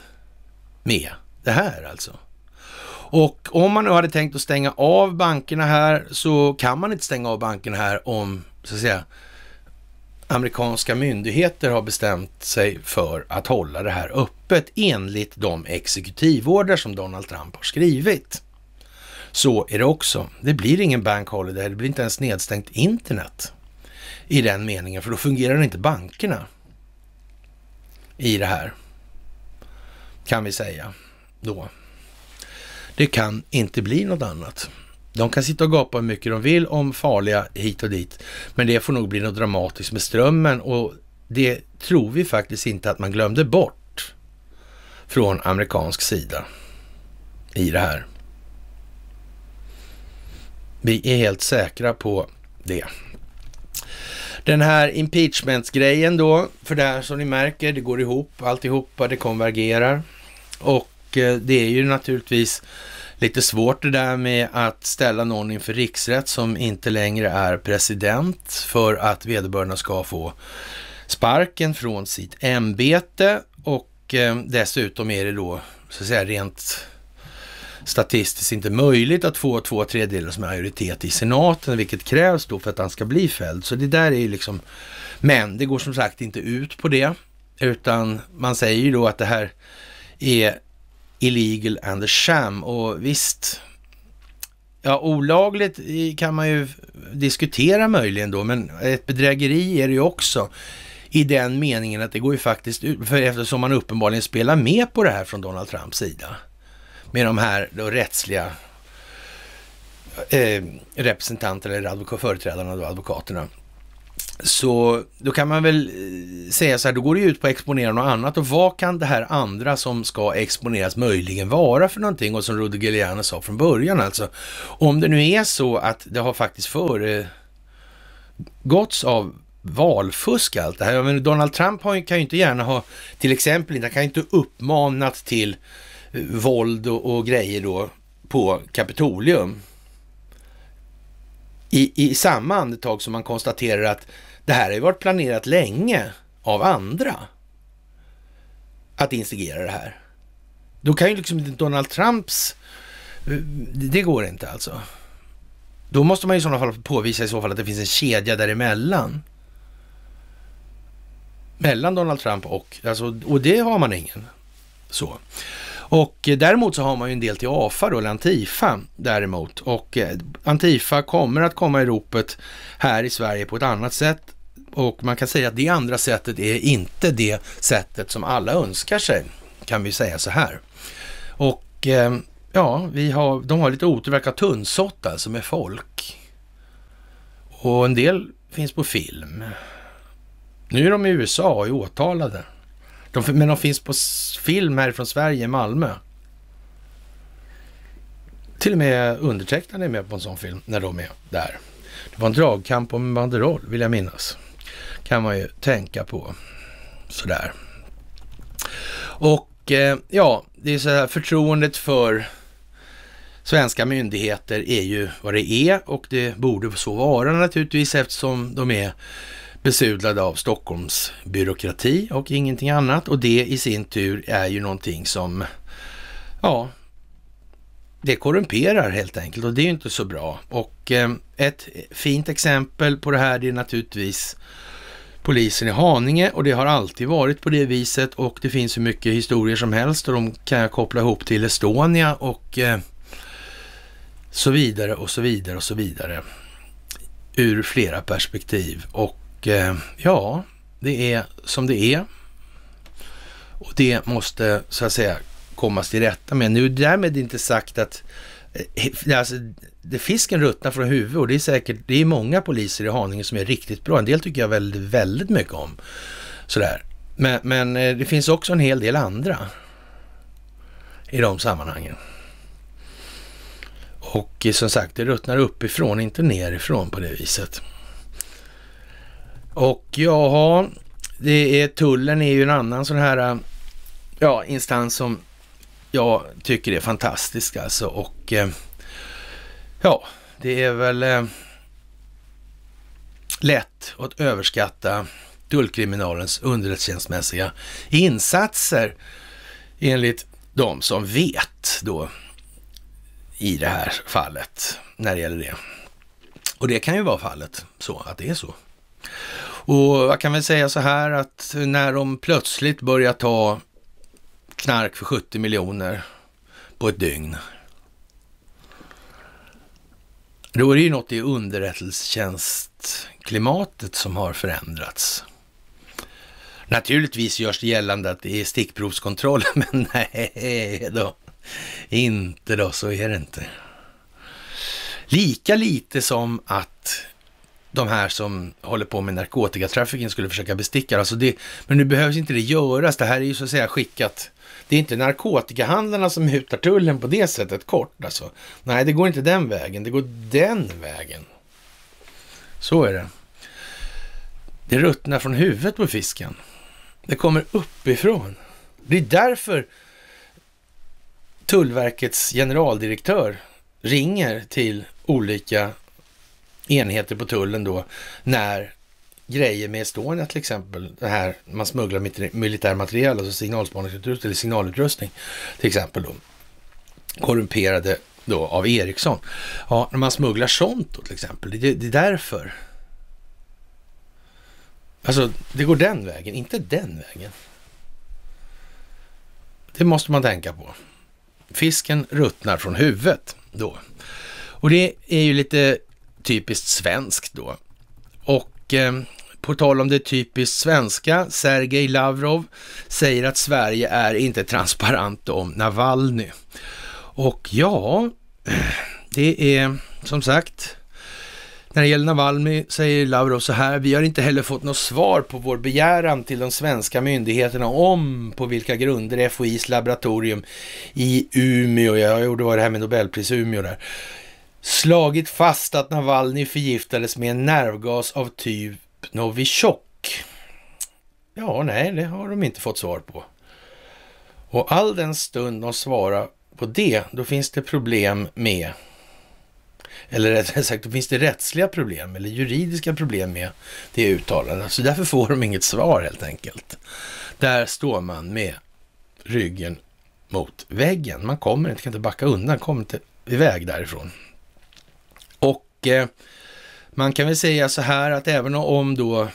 S1: med det här alltså. Och om man nu hade tänkt att stänga av bankerna här så kan man inte stänga av bankerna här om, så att säga, amerikanska myndigheter har bestämt sig för att hålla det här öppet enligt de exekutivorder som Donald Trump har skrivit. Så är det också. Det blir ingen bank holiday, det blir inte ens nedstängt internet i den meningen, för då fungerar inte bankerna i det här, kan vi säga då. Det kan inte bli något annat. De kan sitta och gapa hur mycket de vill om farliga hit och dit, men det får nog bli något dramatiskt med strömmen och det tror vi faktiskt inte att man glömde bort från amerikansk sida i det här. Vi är helt säkra på det. Den här impeachment-grejen då, för där som ni märker, det går ihop alltihopa, det konvergerar. Och eh, det är ju naturligtvis lite svårt det där med att ställa någon inför riksrätt som inte längre är president för att vederbörande ska få sparken från sitt ämbete och eh, dessutom är det då så att säga rent statistiskt inte möjligt att få två tredjedelars majoritet i senaten, vilket krävs då för att han ska bli fälld. Så det där är ju liksom, men det går som sagt inte ut på det, utan man säger ju då att det här är illegal and a sham och visst, Ja, olagligt kan man ju diskutera möjligen då, men ett bedrägeri är det ju också i den meningen att det går ju faktiskt ut, för eftersom man uppenbarligen spelar med på det här från Donald Trumps sida med de här då rättsliga eh, representanterna eller advok- företrädarna, då, advokaterna. Så då kan man väl eh, säga så här, då går det ut på att exponera något annat och vad kan det här andra som ska exponeras möjligen vara för någonting? Och som Rudy Giuliani sa från början alltså, om det nu är så att det har faktiskt föregåtts av valfusk allt det här. Jag menar, Donald Trump kan ju inte gärna ha, till exempel, han kan ju inte uppmanat till våld och, och grejer då på Kapitolium. I, I samma andetag som man konstaterar att det här har ju varit planerat länge av andra att instigera det här. Då kan ju liksom Donald Trumps, eh, det går inte alltså. Då måste man i sådana fall påvisa i så fall att det finns en kedja däremellan. Mellan Donald Trump och, alltså, och det har man ingen. Så. Och eh, däremot så har man ju en del till AFA då, eller Antifa däremot. Och eh, Antifa kommer att komma i ropet här i Sverige på ett annat sätt. Och man kan säga att det andra sättet är inte det sättet som alla önskar sig, kan vi säga så här. Och eh, ja, vi har, de har lite otur, verkar tunnsått alltså med folk. Och en del finns på film. Nu är de i USA och är åtalade. De, men de finns på film här från Sverige, Malmö. Till och med undertecknade är med på en sån film när de är där. Det var en dragkamp om en banderoll, vill jag minnas. Kan man ju tänka på. Sådär. Och eh, ja, det är så här förtroendet för svenska myndigheter är ju vad det är och det borde så vara naturligtvis eftersom de är besudlade av Stockholms byråkrati och ingenting annat. Och det i sin tur är ju någonting som, ja, det korrumperar helt enkelt och det är ju inte så bra. Och eh, ett fint exempel på det här det är naturligtvis polisen i Haninge och det har alltid varit på det viset och det finns hur mycket historier som helst och de kan jag koppla ihop till Estonia och eh, så vidare och så vidare och så vidare ur flera perspektiv. Och och eh, ja, det är som det är. Och det måste så att säga kommas till rätta med. Nu därmed inte sagt att eh, alltså, det fisken ruttnar från huvudet och det är säkert, det är många poliser i Haninge som är riktigt bra. En del tycker jag väldigt, väldigt mycket om. Sådär. Men, men eh, det finns också en hel del andra i de sammanhangen. Och som sagt, det ruttnar uppifrån, inte nerifrån på det viset. Och jaha, det är, tullen är ju en annan sån här äh, ja, instans som jag tycker är fantastisk alltså. Och äh, ja, det är väl äh, lätt att överskatta tullkriminalens underrättelsetjänstmässiga insatser enligt de som vet då i det här fallet när det gäller det. Och det kan ju vara fallet så att det är så. Och jag kan väl säga så här att när de plötsligt börjar ta knark för 70 miljoner på ett dygn. Då är det ju något i underrättelsetjänstklimatet som har förändrats. Naturligtvis görs det gällande att det är stickprovskontroll, [laughs] men nej då. Inte då, så är det inte. Lika lite som att de här som håller på med narkotikatrafficking skulle försöka besticka. Alltså det, men nu behövs inte det göras. Det här är ju så att säga skickat. Det är inte narkotikahandlarna som hutar tullen på det sättet kort alltså. Nej, det går inte den vägen. Det går den vägen. Så är det. Det ruttnar från huvudet på fisken. Det kommer uppifrån. Det är därför Tullverkets generaldirektör ringer till olika enheter på tullen då när grejer med Estonia till exempel, det här man smugglar militär materiel, alltså signalspaningsutrustning eller signalutrustning till exempel då, korrumperade då av Ericsson. Ja, när man smugglar sånt då till exempel, det, det är därför. Alltså, det går den vägen, inte den vägen. Det måste man tänka på. Fisken ruttnar från huvudet då. Och det är ju lite typiskt svenskt då. Och eh, på tal om det typiskt svenska, Sergej Lavrov säger att Sverige är inte transparent om Navalny. Och ja, [clears throat] det är som sagt, när det gäller Navalny säger Lavrov så här, vi har inte heller fått något svar på vår begäran till de svenska myndigheterna om på vilka grunder FOIs laboratorium i Umeå, jag gjorde det här med Nobelpris Umeå där, slagit fast att Navalny förgiftades med en nervgas av typ Novichok? Ja, nej, det har de inte fått svar på. Och all den stund de svarar på det, då finns det problem med, eller rättare sagt, då finns det rättsliga problem eller juridiska problem med det uttalandet. Så därför får de inget svar helt enkelt. Där står man med ryggen mot väggen. Man kommer inte, kan inte backa undan, kommer inte iväg därifrån. Eh, man kan väl säga så här att även om då,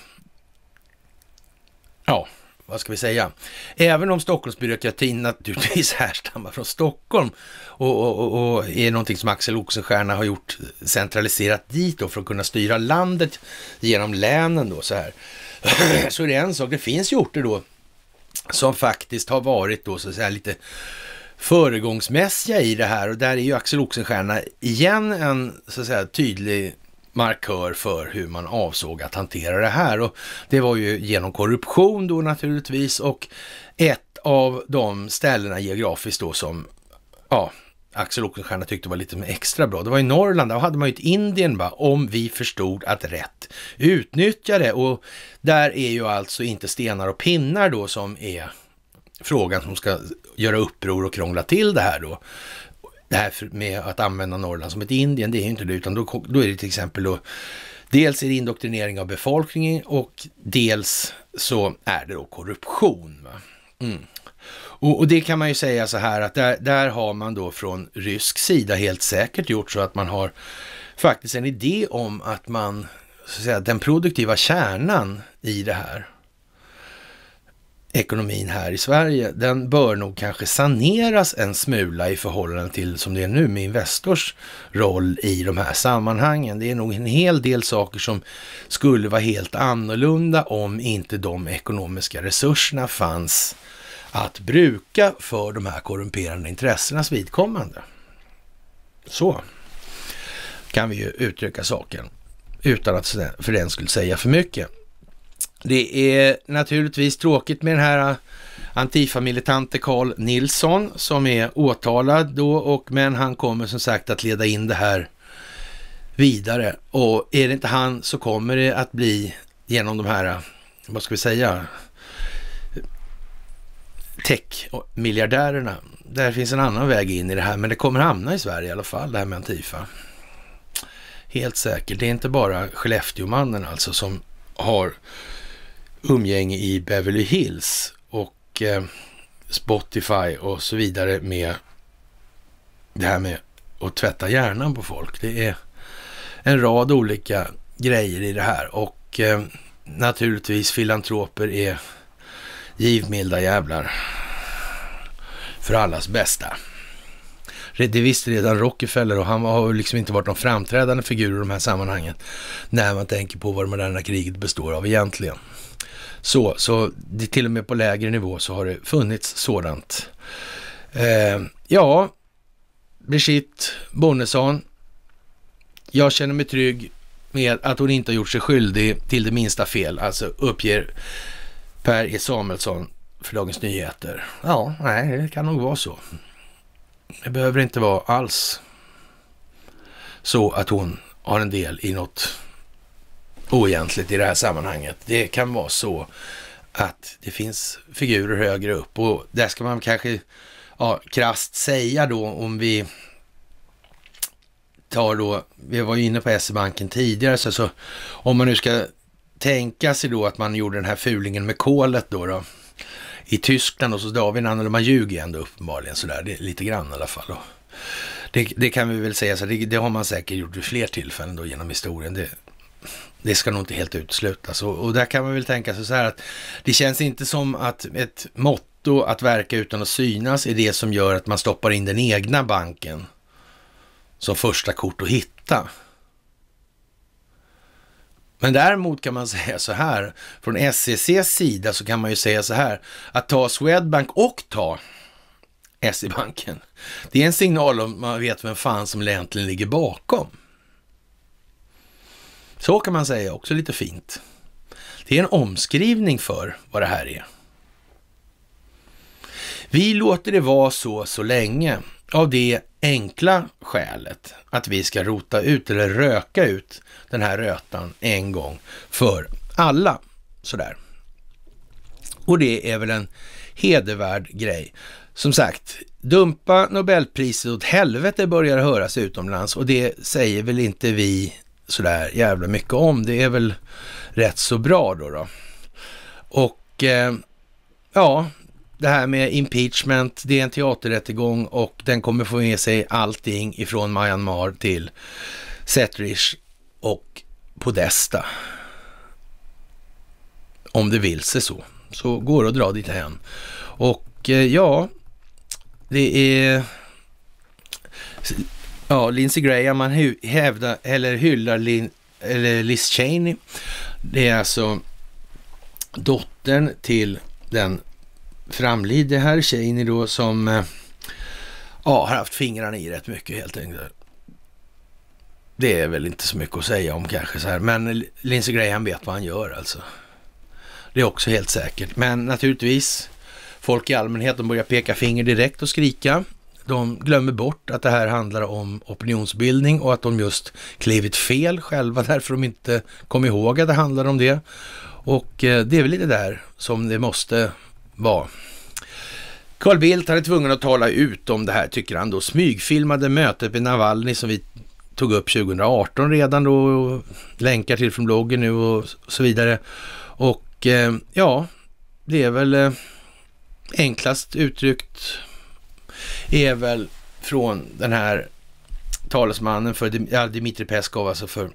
S1: ja, vad ska vi säga? Även om Stockholmsbyråkratin naturligtvis [laughs] härstammar från Stockholm och, och, och är någonting som Axel Oxenstierna har gjort centraliserat dit då för att kunna styra landet genom länen då så här. [clears throat] Så är det en sak, det finns ju orter då som faktiskt har varit då så att säga lite föregångsmässiga i det här och där är ju Axel Oxenstierna igen en så att säga tydlig markör för hur man avsåg att hantera det här och det var ju genom korruption då naturligtvis och ett av de ställena geografiskt då som ja, Axel Oxenstierna tyckte var lite extra bra. Det var i Norrland, där hade man ju ett Indien va, om vi förstod att rätt utnyttja det. Och där är ju alltså inte stenar och pinnar då som är frågan som ska göra uppror och krångla till det här då. Det här med att använda Norrland som ett Indien, det är ju inte det, utan då, då är det till exempel då Dels är det indoktrinering av befolkningen och dels så är det då korruption. Mm. Och, och, det kan man ju säga så här att där, där har man då från rysk sida helt säkert gjort så att man har faktiskt en idé om att man, så att säga, den produktiva kärnan i det här, ekonomin här i Sverige, den bör nog kanske saneras en smula i förhållande till som det är nu med Investors roll i de här sammanhangen. Det är nog en hel del saker som skulle vara helt annorlunda om inte de ekonomiska resurserna fanns att bruka för de här korrumperande intressenas vidkommande. Så kan vi ju uttrycka saken utan att för den skulle säga för mycket. Det är naturligtvis tråkigt med den här äh, Antifa-militante Carl Nilsson som är åtalad då, och, men han kommer som sagt att leda in det här vidare. Och är det inte han så kommer det att bli genom de här, äh, vad ska vi säga, tech-miljardärerna. Där finns en annan väg in i det här, men det kommer hamna i Sverige i alla fall, det här med Antifa. Helt säkert. Det är inte bara Skellefteåmannen alltså som har umgänge i Beverly Hills och eh, Spotify och så vidare med det här med att tvätta hjärnan på folk. Det är en rad olika grejer i det här och eh, naturligtvis filantroper är givmilda jävlar för allas bästa. Det visste redan Rockefeller och han har liksom inte varit någon framträdande figur i de här sammanhangen när man tänker på vad det moderna kriget består av egentligen. Så, så det, till och med på lägre nivå så har det funnits sådant. Eh, ja, Brigitte Bonnesson. Jag känner mig trygg med att hon inte har gjort sig skyldig till det minsta fel, alltså uppger Per E Samuelsson för Dagens Nyheter. Ja, nej, det kan nog vara så. Det behöver inte vara alls så att hon har en del i något oegentligt i det här sammanhanget. Det kan vara så att det finns figurer högre upp och där ska man kanske ja, krast säga då om vi tar då, vi var ju inne på SE-banken tidigare, så, så om man nu ska tänka sig då att man gjorde den här fulingen med kolet då, då i Tyskland och så David använder man ljuger ändå uppenbarligen sådär, det, lite grann i alla fall. Det, det, kan vi väl säga så, det, det har man säkert gjort vid fler tillfällen då genom historien. Det, det ska nog inte helt uteslutas. Och, och där kan man väl tänka sig så här att det känns inte som att ett motto att verka utan att synas är det som gör att man stoppar in den egna banken som första kort att hitta. Men däremot kan man [laughs] säga så här, från SECs sida så kan man ju säga så här, att ta Swedbank och ta SE-banken, det är en signal om man vet vem fan som egentligen ligger bakom. Så kan man säga också, lite fint. Det är en omskrivning för vad det här är. Vi låter det vara så så länge av det enkla skälet att vi ska rota ut eller röka ut den här rötan en gång för alla. Sådär. Och det är väl en hedervärd grej. Som sagt, dumpa Nobelpriset åt helvete börjar höras utomlands och det säger väl inte vi sådär jävla mycket om. Det är väl rätt så bra då. då. Och eh, ja, det här med impeachment, det är en teaterrättegång och den kommer få med sig allting ifrån Myanmar till Setrish och Podesta. Om det vill sig så, så går det att dra dit hen. Och eh, ja, det är Ja, Lindsey Graham, man hävdar, eller hyllar Lin, eller Liz Cheney. Det är alltså dottern till den framlidne här, Cheney då som eh, ja, har haft fingrarna i rätt mycket helt enkelt. Det är väl inte så mycket att säga om kanske så här, men Lindsey Graham vet vad han gör alltså. Det är också helt säkert, men naturligtvis folk i allmänhet, de börjar peka finger direkt och skrika de glömmer bort att det här handlar om opinionsbildning och att de just klivit fel själva [laughs] därför de inte kom ihåg att det handlade om det. Och eh, det är väl lite där som det måste vara. Carl Bildt hade tvungen att tala ut om det här tycker han då. Smygfilmade mötet med Navalny som vi tog upp 2018 redan då. Länkar till från bloggen nu och så vidare. Och eh, ja, det är väl eh, enklast uttryckt är väl från den här talesmannen för Dmitrij Peskov, alltså för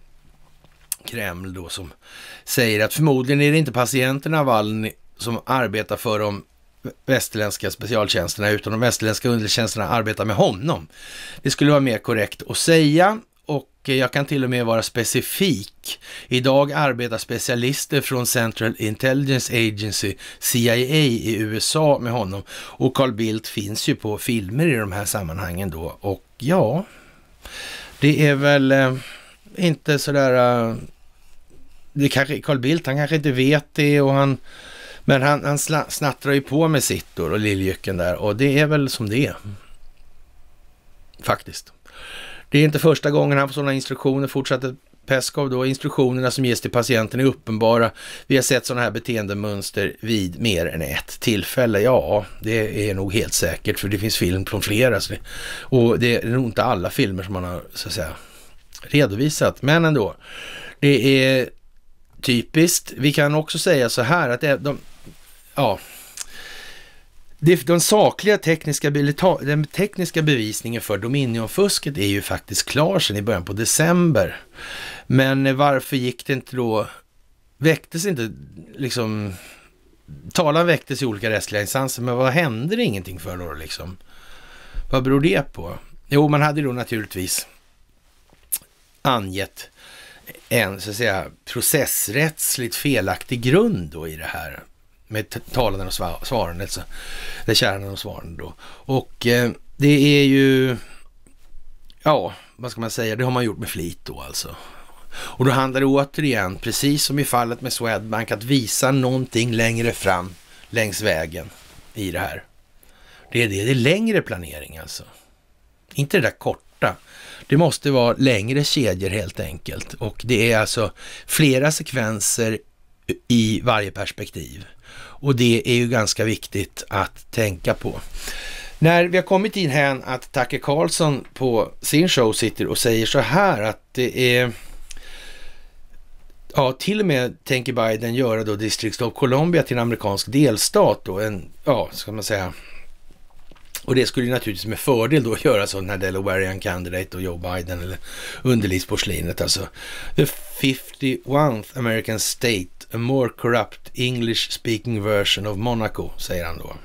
S1: Kreml då, som säger att förmodligen är det inte patienterna Navalny som arbetar för de västerländska specialtjänsterna, utan de västerländska undertjänsterna arbetar med honom. Det skulle vara mer korrekt att säga jag kan till och med vara specifik. Idag arbetar specialister från Central Intelligence Agency, CIA, i USA med honom. Och Carl Bildt finns ju på filmer i de här sammanhangen då. Och ja, det är väl eh, inte sådär... Eh, det kanske, Carl Bildt, han kanske inte vet det och han... Men han, han snattrar ju på med sitt då, och lilljöken där. Och det är väl som det är. Faktiskt. Det är inte första gången han får sådana instruktioner, fortsatte Peskov då. Instruktionerna som ges till patienten är uppenbara. Vi har sett sådana här beteendemönster vid mer än ett tillfälle. Ja, det är nog helt säkert, för det finns film från flera. Det, och det är nog inte alla filmer som man har, så att säga, redovisat. Men ändå, det är typiskt. Vi kan också säga så här att de, ja, den sakliga tekniska, den tekniska bevisningen för Dominion-fusket är ju faktiskt klar sedan i början på december. Men varför gick det inte då, väcktes inte liksom, talan väcktes i olika rättsliga instanser, men vad hände det ingenting för då liksom? Vad beror det på? Jo, man hade då naturligtvis angett en så att säga processrättsligt felaktig grund då i det här med talanden och svaranden, alltså det kärnan och svaranden då. Och eh, det är ju, ja, vad ska man säga, det har man gjort med flit då alltså. Och då handlar det återigen, precis som i fallet med Swedbank, att visa någonting längre fram längs vägen i det här. Det är det, det är längre planering alltså. Inte det där korta. Det måste vara längre kedjor helt enkelt och det är alltså flera sekvenser i varje perspektiv. Och det är ju ganska viktigt att tänka på. När vi har kommit in här att Tucker Carlsson på sin show sitter och säger så här att det är Ja, till och med tänker Biden göra då District of Columbia till en amerikansk delstat då, en, ja, ska man säga. Och det skulle ju naturligtvis med fördel då göra så den här Delawarean Candidate och Joe Biden eller underlivsporslinet alltså. The 51th American State, a more corrupt English speaking version of Monaco, säger han då.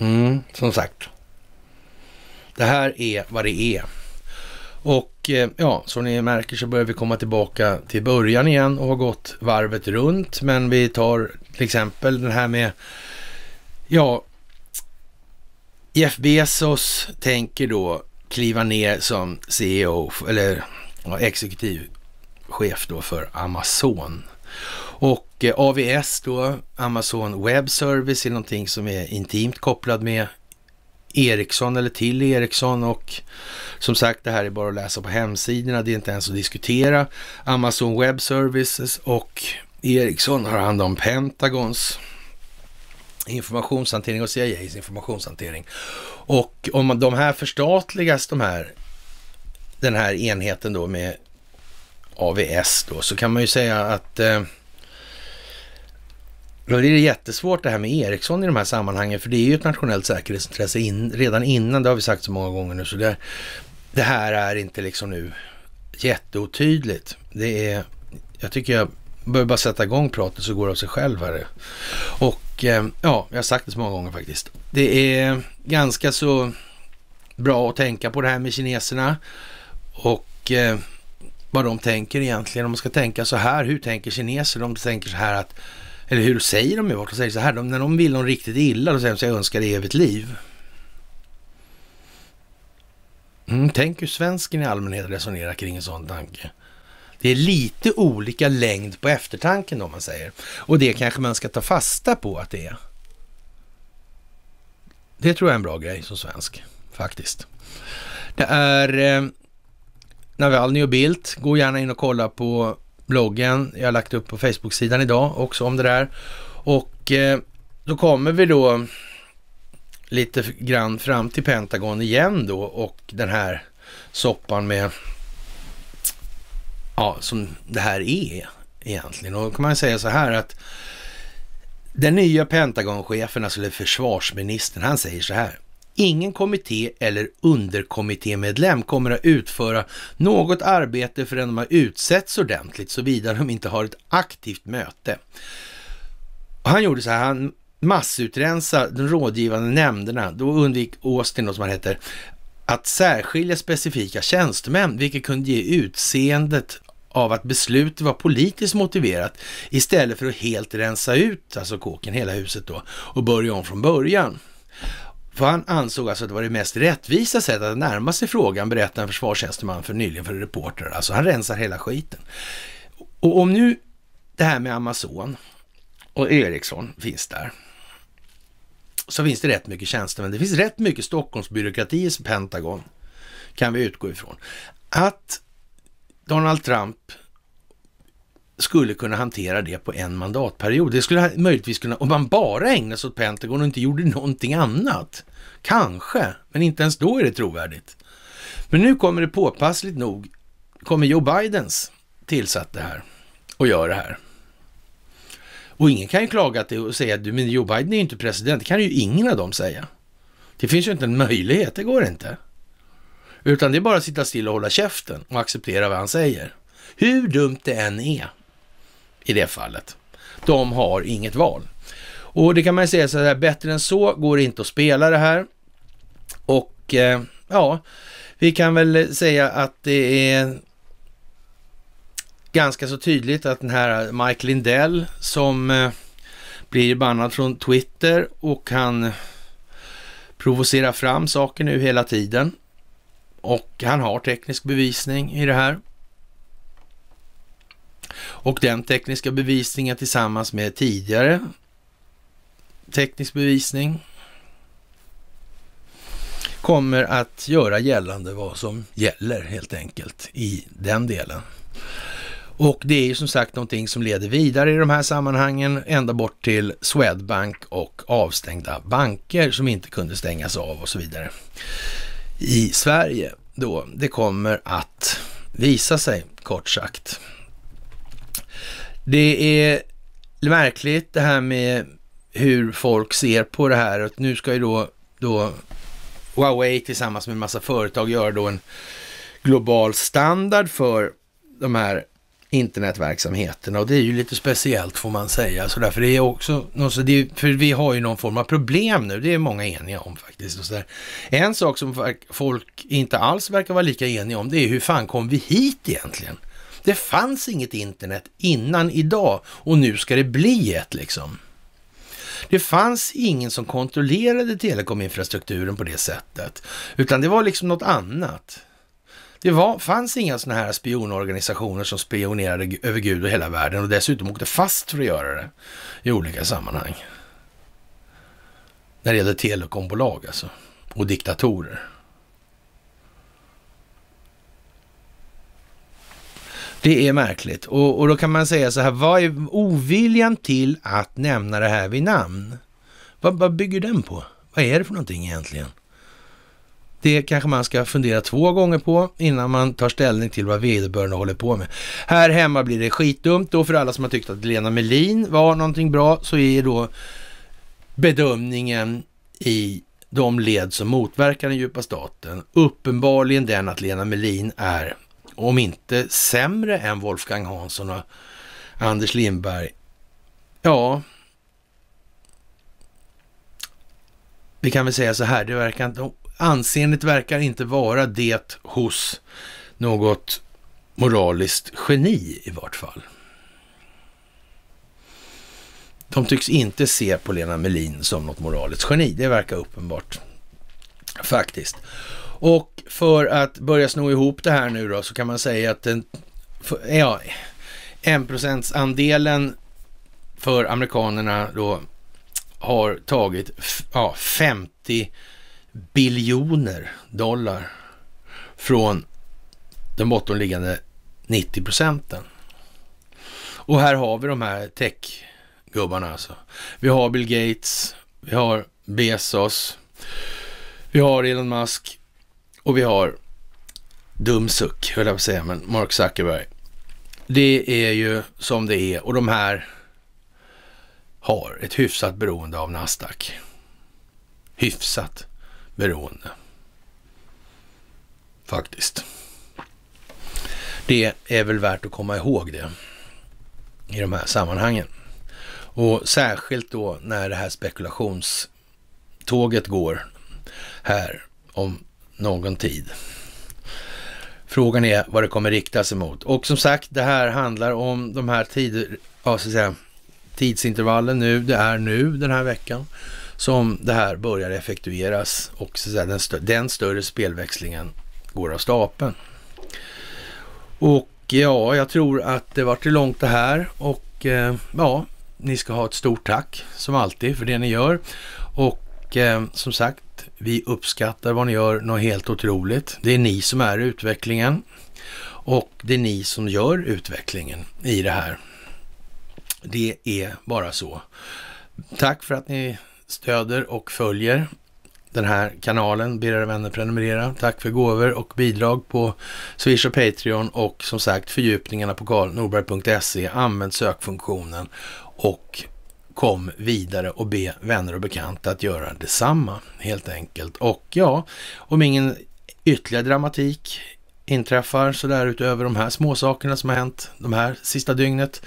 S1: Mm, som sagt. Det här är vad det är. Och eh, ja, som ni märker så börjar vi komma tillbaka till början igen och har gått varvet runt. Men vi tar till exempel den här med, ja, Jeff Bezos tänker då kliva ner som CEO, eller ja, exekutiv chef då för Amazon. Och eh, AVS då, Amazon Web Service, är någonting som är intimt kopplad med Ericsson eller till Ericsson och som sagt det här är bara att läsa på hemsidorna, det är inte ens att diskutera. Amazon Web Services och Ericsson har hand om Pentagons informationshantering och CIAs informationshantering. Och om de här förstatligas, de här, den här enheten då med AVS då, så kan man ju säga att eh, då är det jättesvårt det här med Ericsson i de här sammanhangen, för det är ju ett nationellt säkerhetsintresse in, redan innan, det har vi sagt så många gånger nu, så det, det här är inte liksom nu jätteotydligt. Det är, jag tycker jag behöver bara sätta igång pratet så går det av sig själv här. Och eh, ja, jag har sagt det så många gånger faktiskt. Det är ganska så bra att tänka på det här med kineserna och eh, vad de tänker egentligen. Om man ska tänka så här, hur tänker kineser? De tänker så här att eller hur säger de ju vart? De säger så här, de, när de vill någon riktigt illa, då säger de så jag önskar dig evigt liv. Mm, tänk hur svensken i allmänhet resonerar kring en sån tanke. Det är lite olika längd på eftertanken om man säger. Och det kanske man ska ta fasta på att det är. Det tror jag är en bra grej som svensk, faktiskt. Det är eh, Navalny och Bildt. Gå gärna in och kolla på bloggen. Jag har lagt upp på Facebook-sidan idag också om det där. Och eh, då kommer vi då lite grann fram till Pentagon igen då och den här soppan med, ja, som det här är egentligen. Och då kan man säga så här att den nya Pentagonchefen, alltså försvarsministern, han säger så här. Ingen kommitté eller underkommittémedlem kommer att utföra något arbete förrän de har utsetts ordentligt, såvida de inte har ett aktivt möte. Han gjorde så här, han massutrensade de rådgivande nämnderna. Då undvik Austin, då, som han heter, att särskilja specifika tjänstemän, vilket kunde ge utseendet av att beslutet var politiskt motiverat istället för att helt rensa ut, alltså kåken, hela huset då och börja om från början. För han ansåg alltså att det var det mest rättvisa sättet att närma sig frågan, berättade en försvarstjänsteman för nyligen för reportrar. Alltså han rensar hela skiten. Och om nu det här med Amazon och Ericsson finns där, så finns det rätt mycket tjänstemän. Det finns rätt mycket Stockholmsbyråkrati i Pentagon, kan vi utgå ifrån. Att Donald Trump skulle kunna hantera det på en mandatperiod. Det skulle möjligtvis kunna, om man bara ägnade sig åt Pentagon och inte gjorde någonting annat. Kanske, men inte ens då är det trovärdigt. Men nu kommer det påpassligt nog, kommer Joe Bidens tillsatt det här och gör det här. Och ingen kan ju klaga till och säga att Joe Biden är ju inte president. Det kan ju ingen av dem säga. Det finns ju inte en möjlighet, det går inte. Utan det är bara att sitta still och hålla käften och acceptera vad han säger. Hur dumt det än är i det fallet. De har inget val. Och det kan man ju säga så här, bättre än så går det inte att spela det här. Och eh, ja, vi kan väl säga att det är ganska så tydligt att den här Mike Lindell som eh, blir bannad från Twitter och han provocerar fram saker nu hela tiden. Och han har teknisk bevisning i det här. Och den tekniska bevisningen tillsammans med tidigare teknisk bevisning kommer att göra gällande vad som gäller helt enkelt i den delen. Och det är ju som sagt någonting som leder vidare i de här sammanhangen ända bort till Swedbank och avstängda banker som inte kunde stängas av och så vidare. I Sverige då, det kommer att visa sig kort sagt. Det är märkligt det här med hur folk ser på det här. Och nu ska ju då, då Huawei tillsammans med en massa företag gör då en global standard för de här internetverksamheterna och det är ju lite speciellt får man säga. Så därför är också, för vi har ju någon form av problem nu, det är många eniga om faktiskt. Och så där. En sak som folk inte alls verkar vara lika eniga om, det är hur fan kom vi hit egentligen? Det fanns inget internet innan idag och nu ska det bli ett liksom. Det fanns ingen som kontrollerade telekominfrastrukturen på det sättet, utan det var liksom något annat. Det var, fanns inga sådana här spionorganisationer som spionerade över Gud och hela världen och dessutom åkte fast för att göra det i olika sammanhang. När det gäller telekombolag alltså, och diktatorer. Det är märkligt. Och, och då kan man säga så här, vad är oviljan till att nämna det här vid namn? Vad, vad bygger den på? Vad är det för någonting egentligen? Det kanske man ska fundera två gånger på innan man tar ställning till vad vederbörande håller på med. Här hemma blir det skitdumt och för alla som har tyckt att Lena Melin var någonting bra så är då bedömningen i de led som motverkar den djupa staten uppenbarligen den att Lena Melin är om inte sämre än Wolfgang Hansson och Anders Lindberg. Ja, vi kan väl säga så här, det verkar inte, anseendet verkar inte vara det hos något moraliskt geni i vart fall. De tycks inte se på Lena Melin som något moraliskt geni. Det verkar uppenbart faktiskt. Och för att börja sno ihop det här nu då så kan man säga att den, ja, 1%-andelen för amerikanerna då har tagit ja, 50 biljoner dollar från den bottenliggande 90 procenten. Och här har vi de här techgubbarna alltså. Vi har Bill Gates, vi har Bezos, vi har Elon Musk, och vi har Dumsuck, höll jag på att säga, men Mark Zuckerberg. Det är ju som det är och de här har ett hyfsat beroende av Nasdaq. Hyfsat beroende. Faktiskt. Det är väl värt att komma ihåg det i de här sammanhangen. Och särskilt då när det här spekulationståget går här om någon tid. Frågan är vad det kommer riktas emot. Och som sagt, det här handlar om de här tider, ja, så att säga, tidsintervallen nu. Det är nu den här veckan som det här börjar effektueras och så att säga, den, stö den större spelväxlingen går av stapeln. Och ja, jag tror att det vart det långt det här och eh, ja, ni ska ha ett stort tack som alltid för det ni gör. Och eh, som sagt, vi uppskattar vad ni gör något helt otroligt. Det är ni som är utvecklingen och det är ni som gör utvecklingen i det här. Det är bara så. Tack för att ni stöder och följer den här kanalen. Be era vänner prenumerera. Tack för gåvor och bidrag på Swish och Patreon och som sagt fördjupningarna på karlnorberg.se. Använd sökfunktionen och kom vidare och be vänner och bekanta att göra detsamma helt enkelt. Och ja, om ingen ytterligare dramatik inträffar så där utöver de här småsakerna som har hänt de här sista dygnet.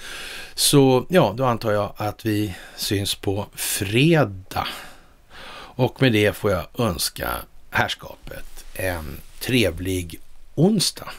S1: Så ja, då antar jag att vi syns på fredag. Och med det får jag önska herrskapet en trevlig onsdag.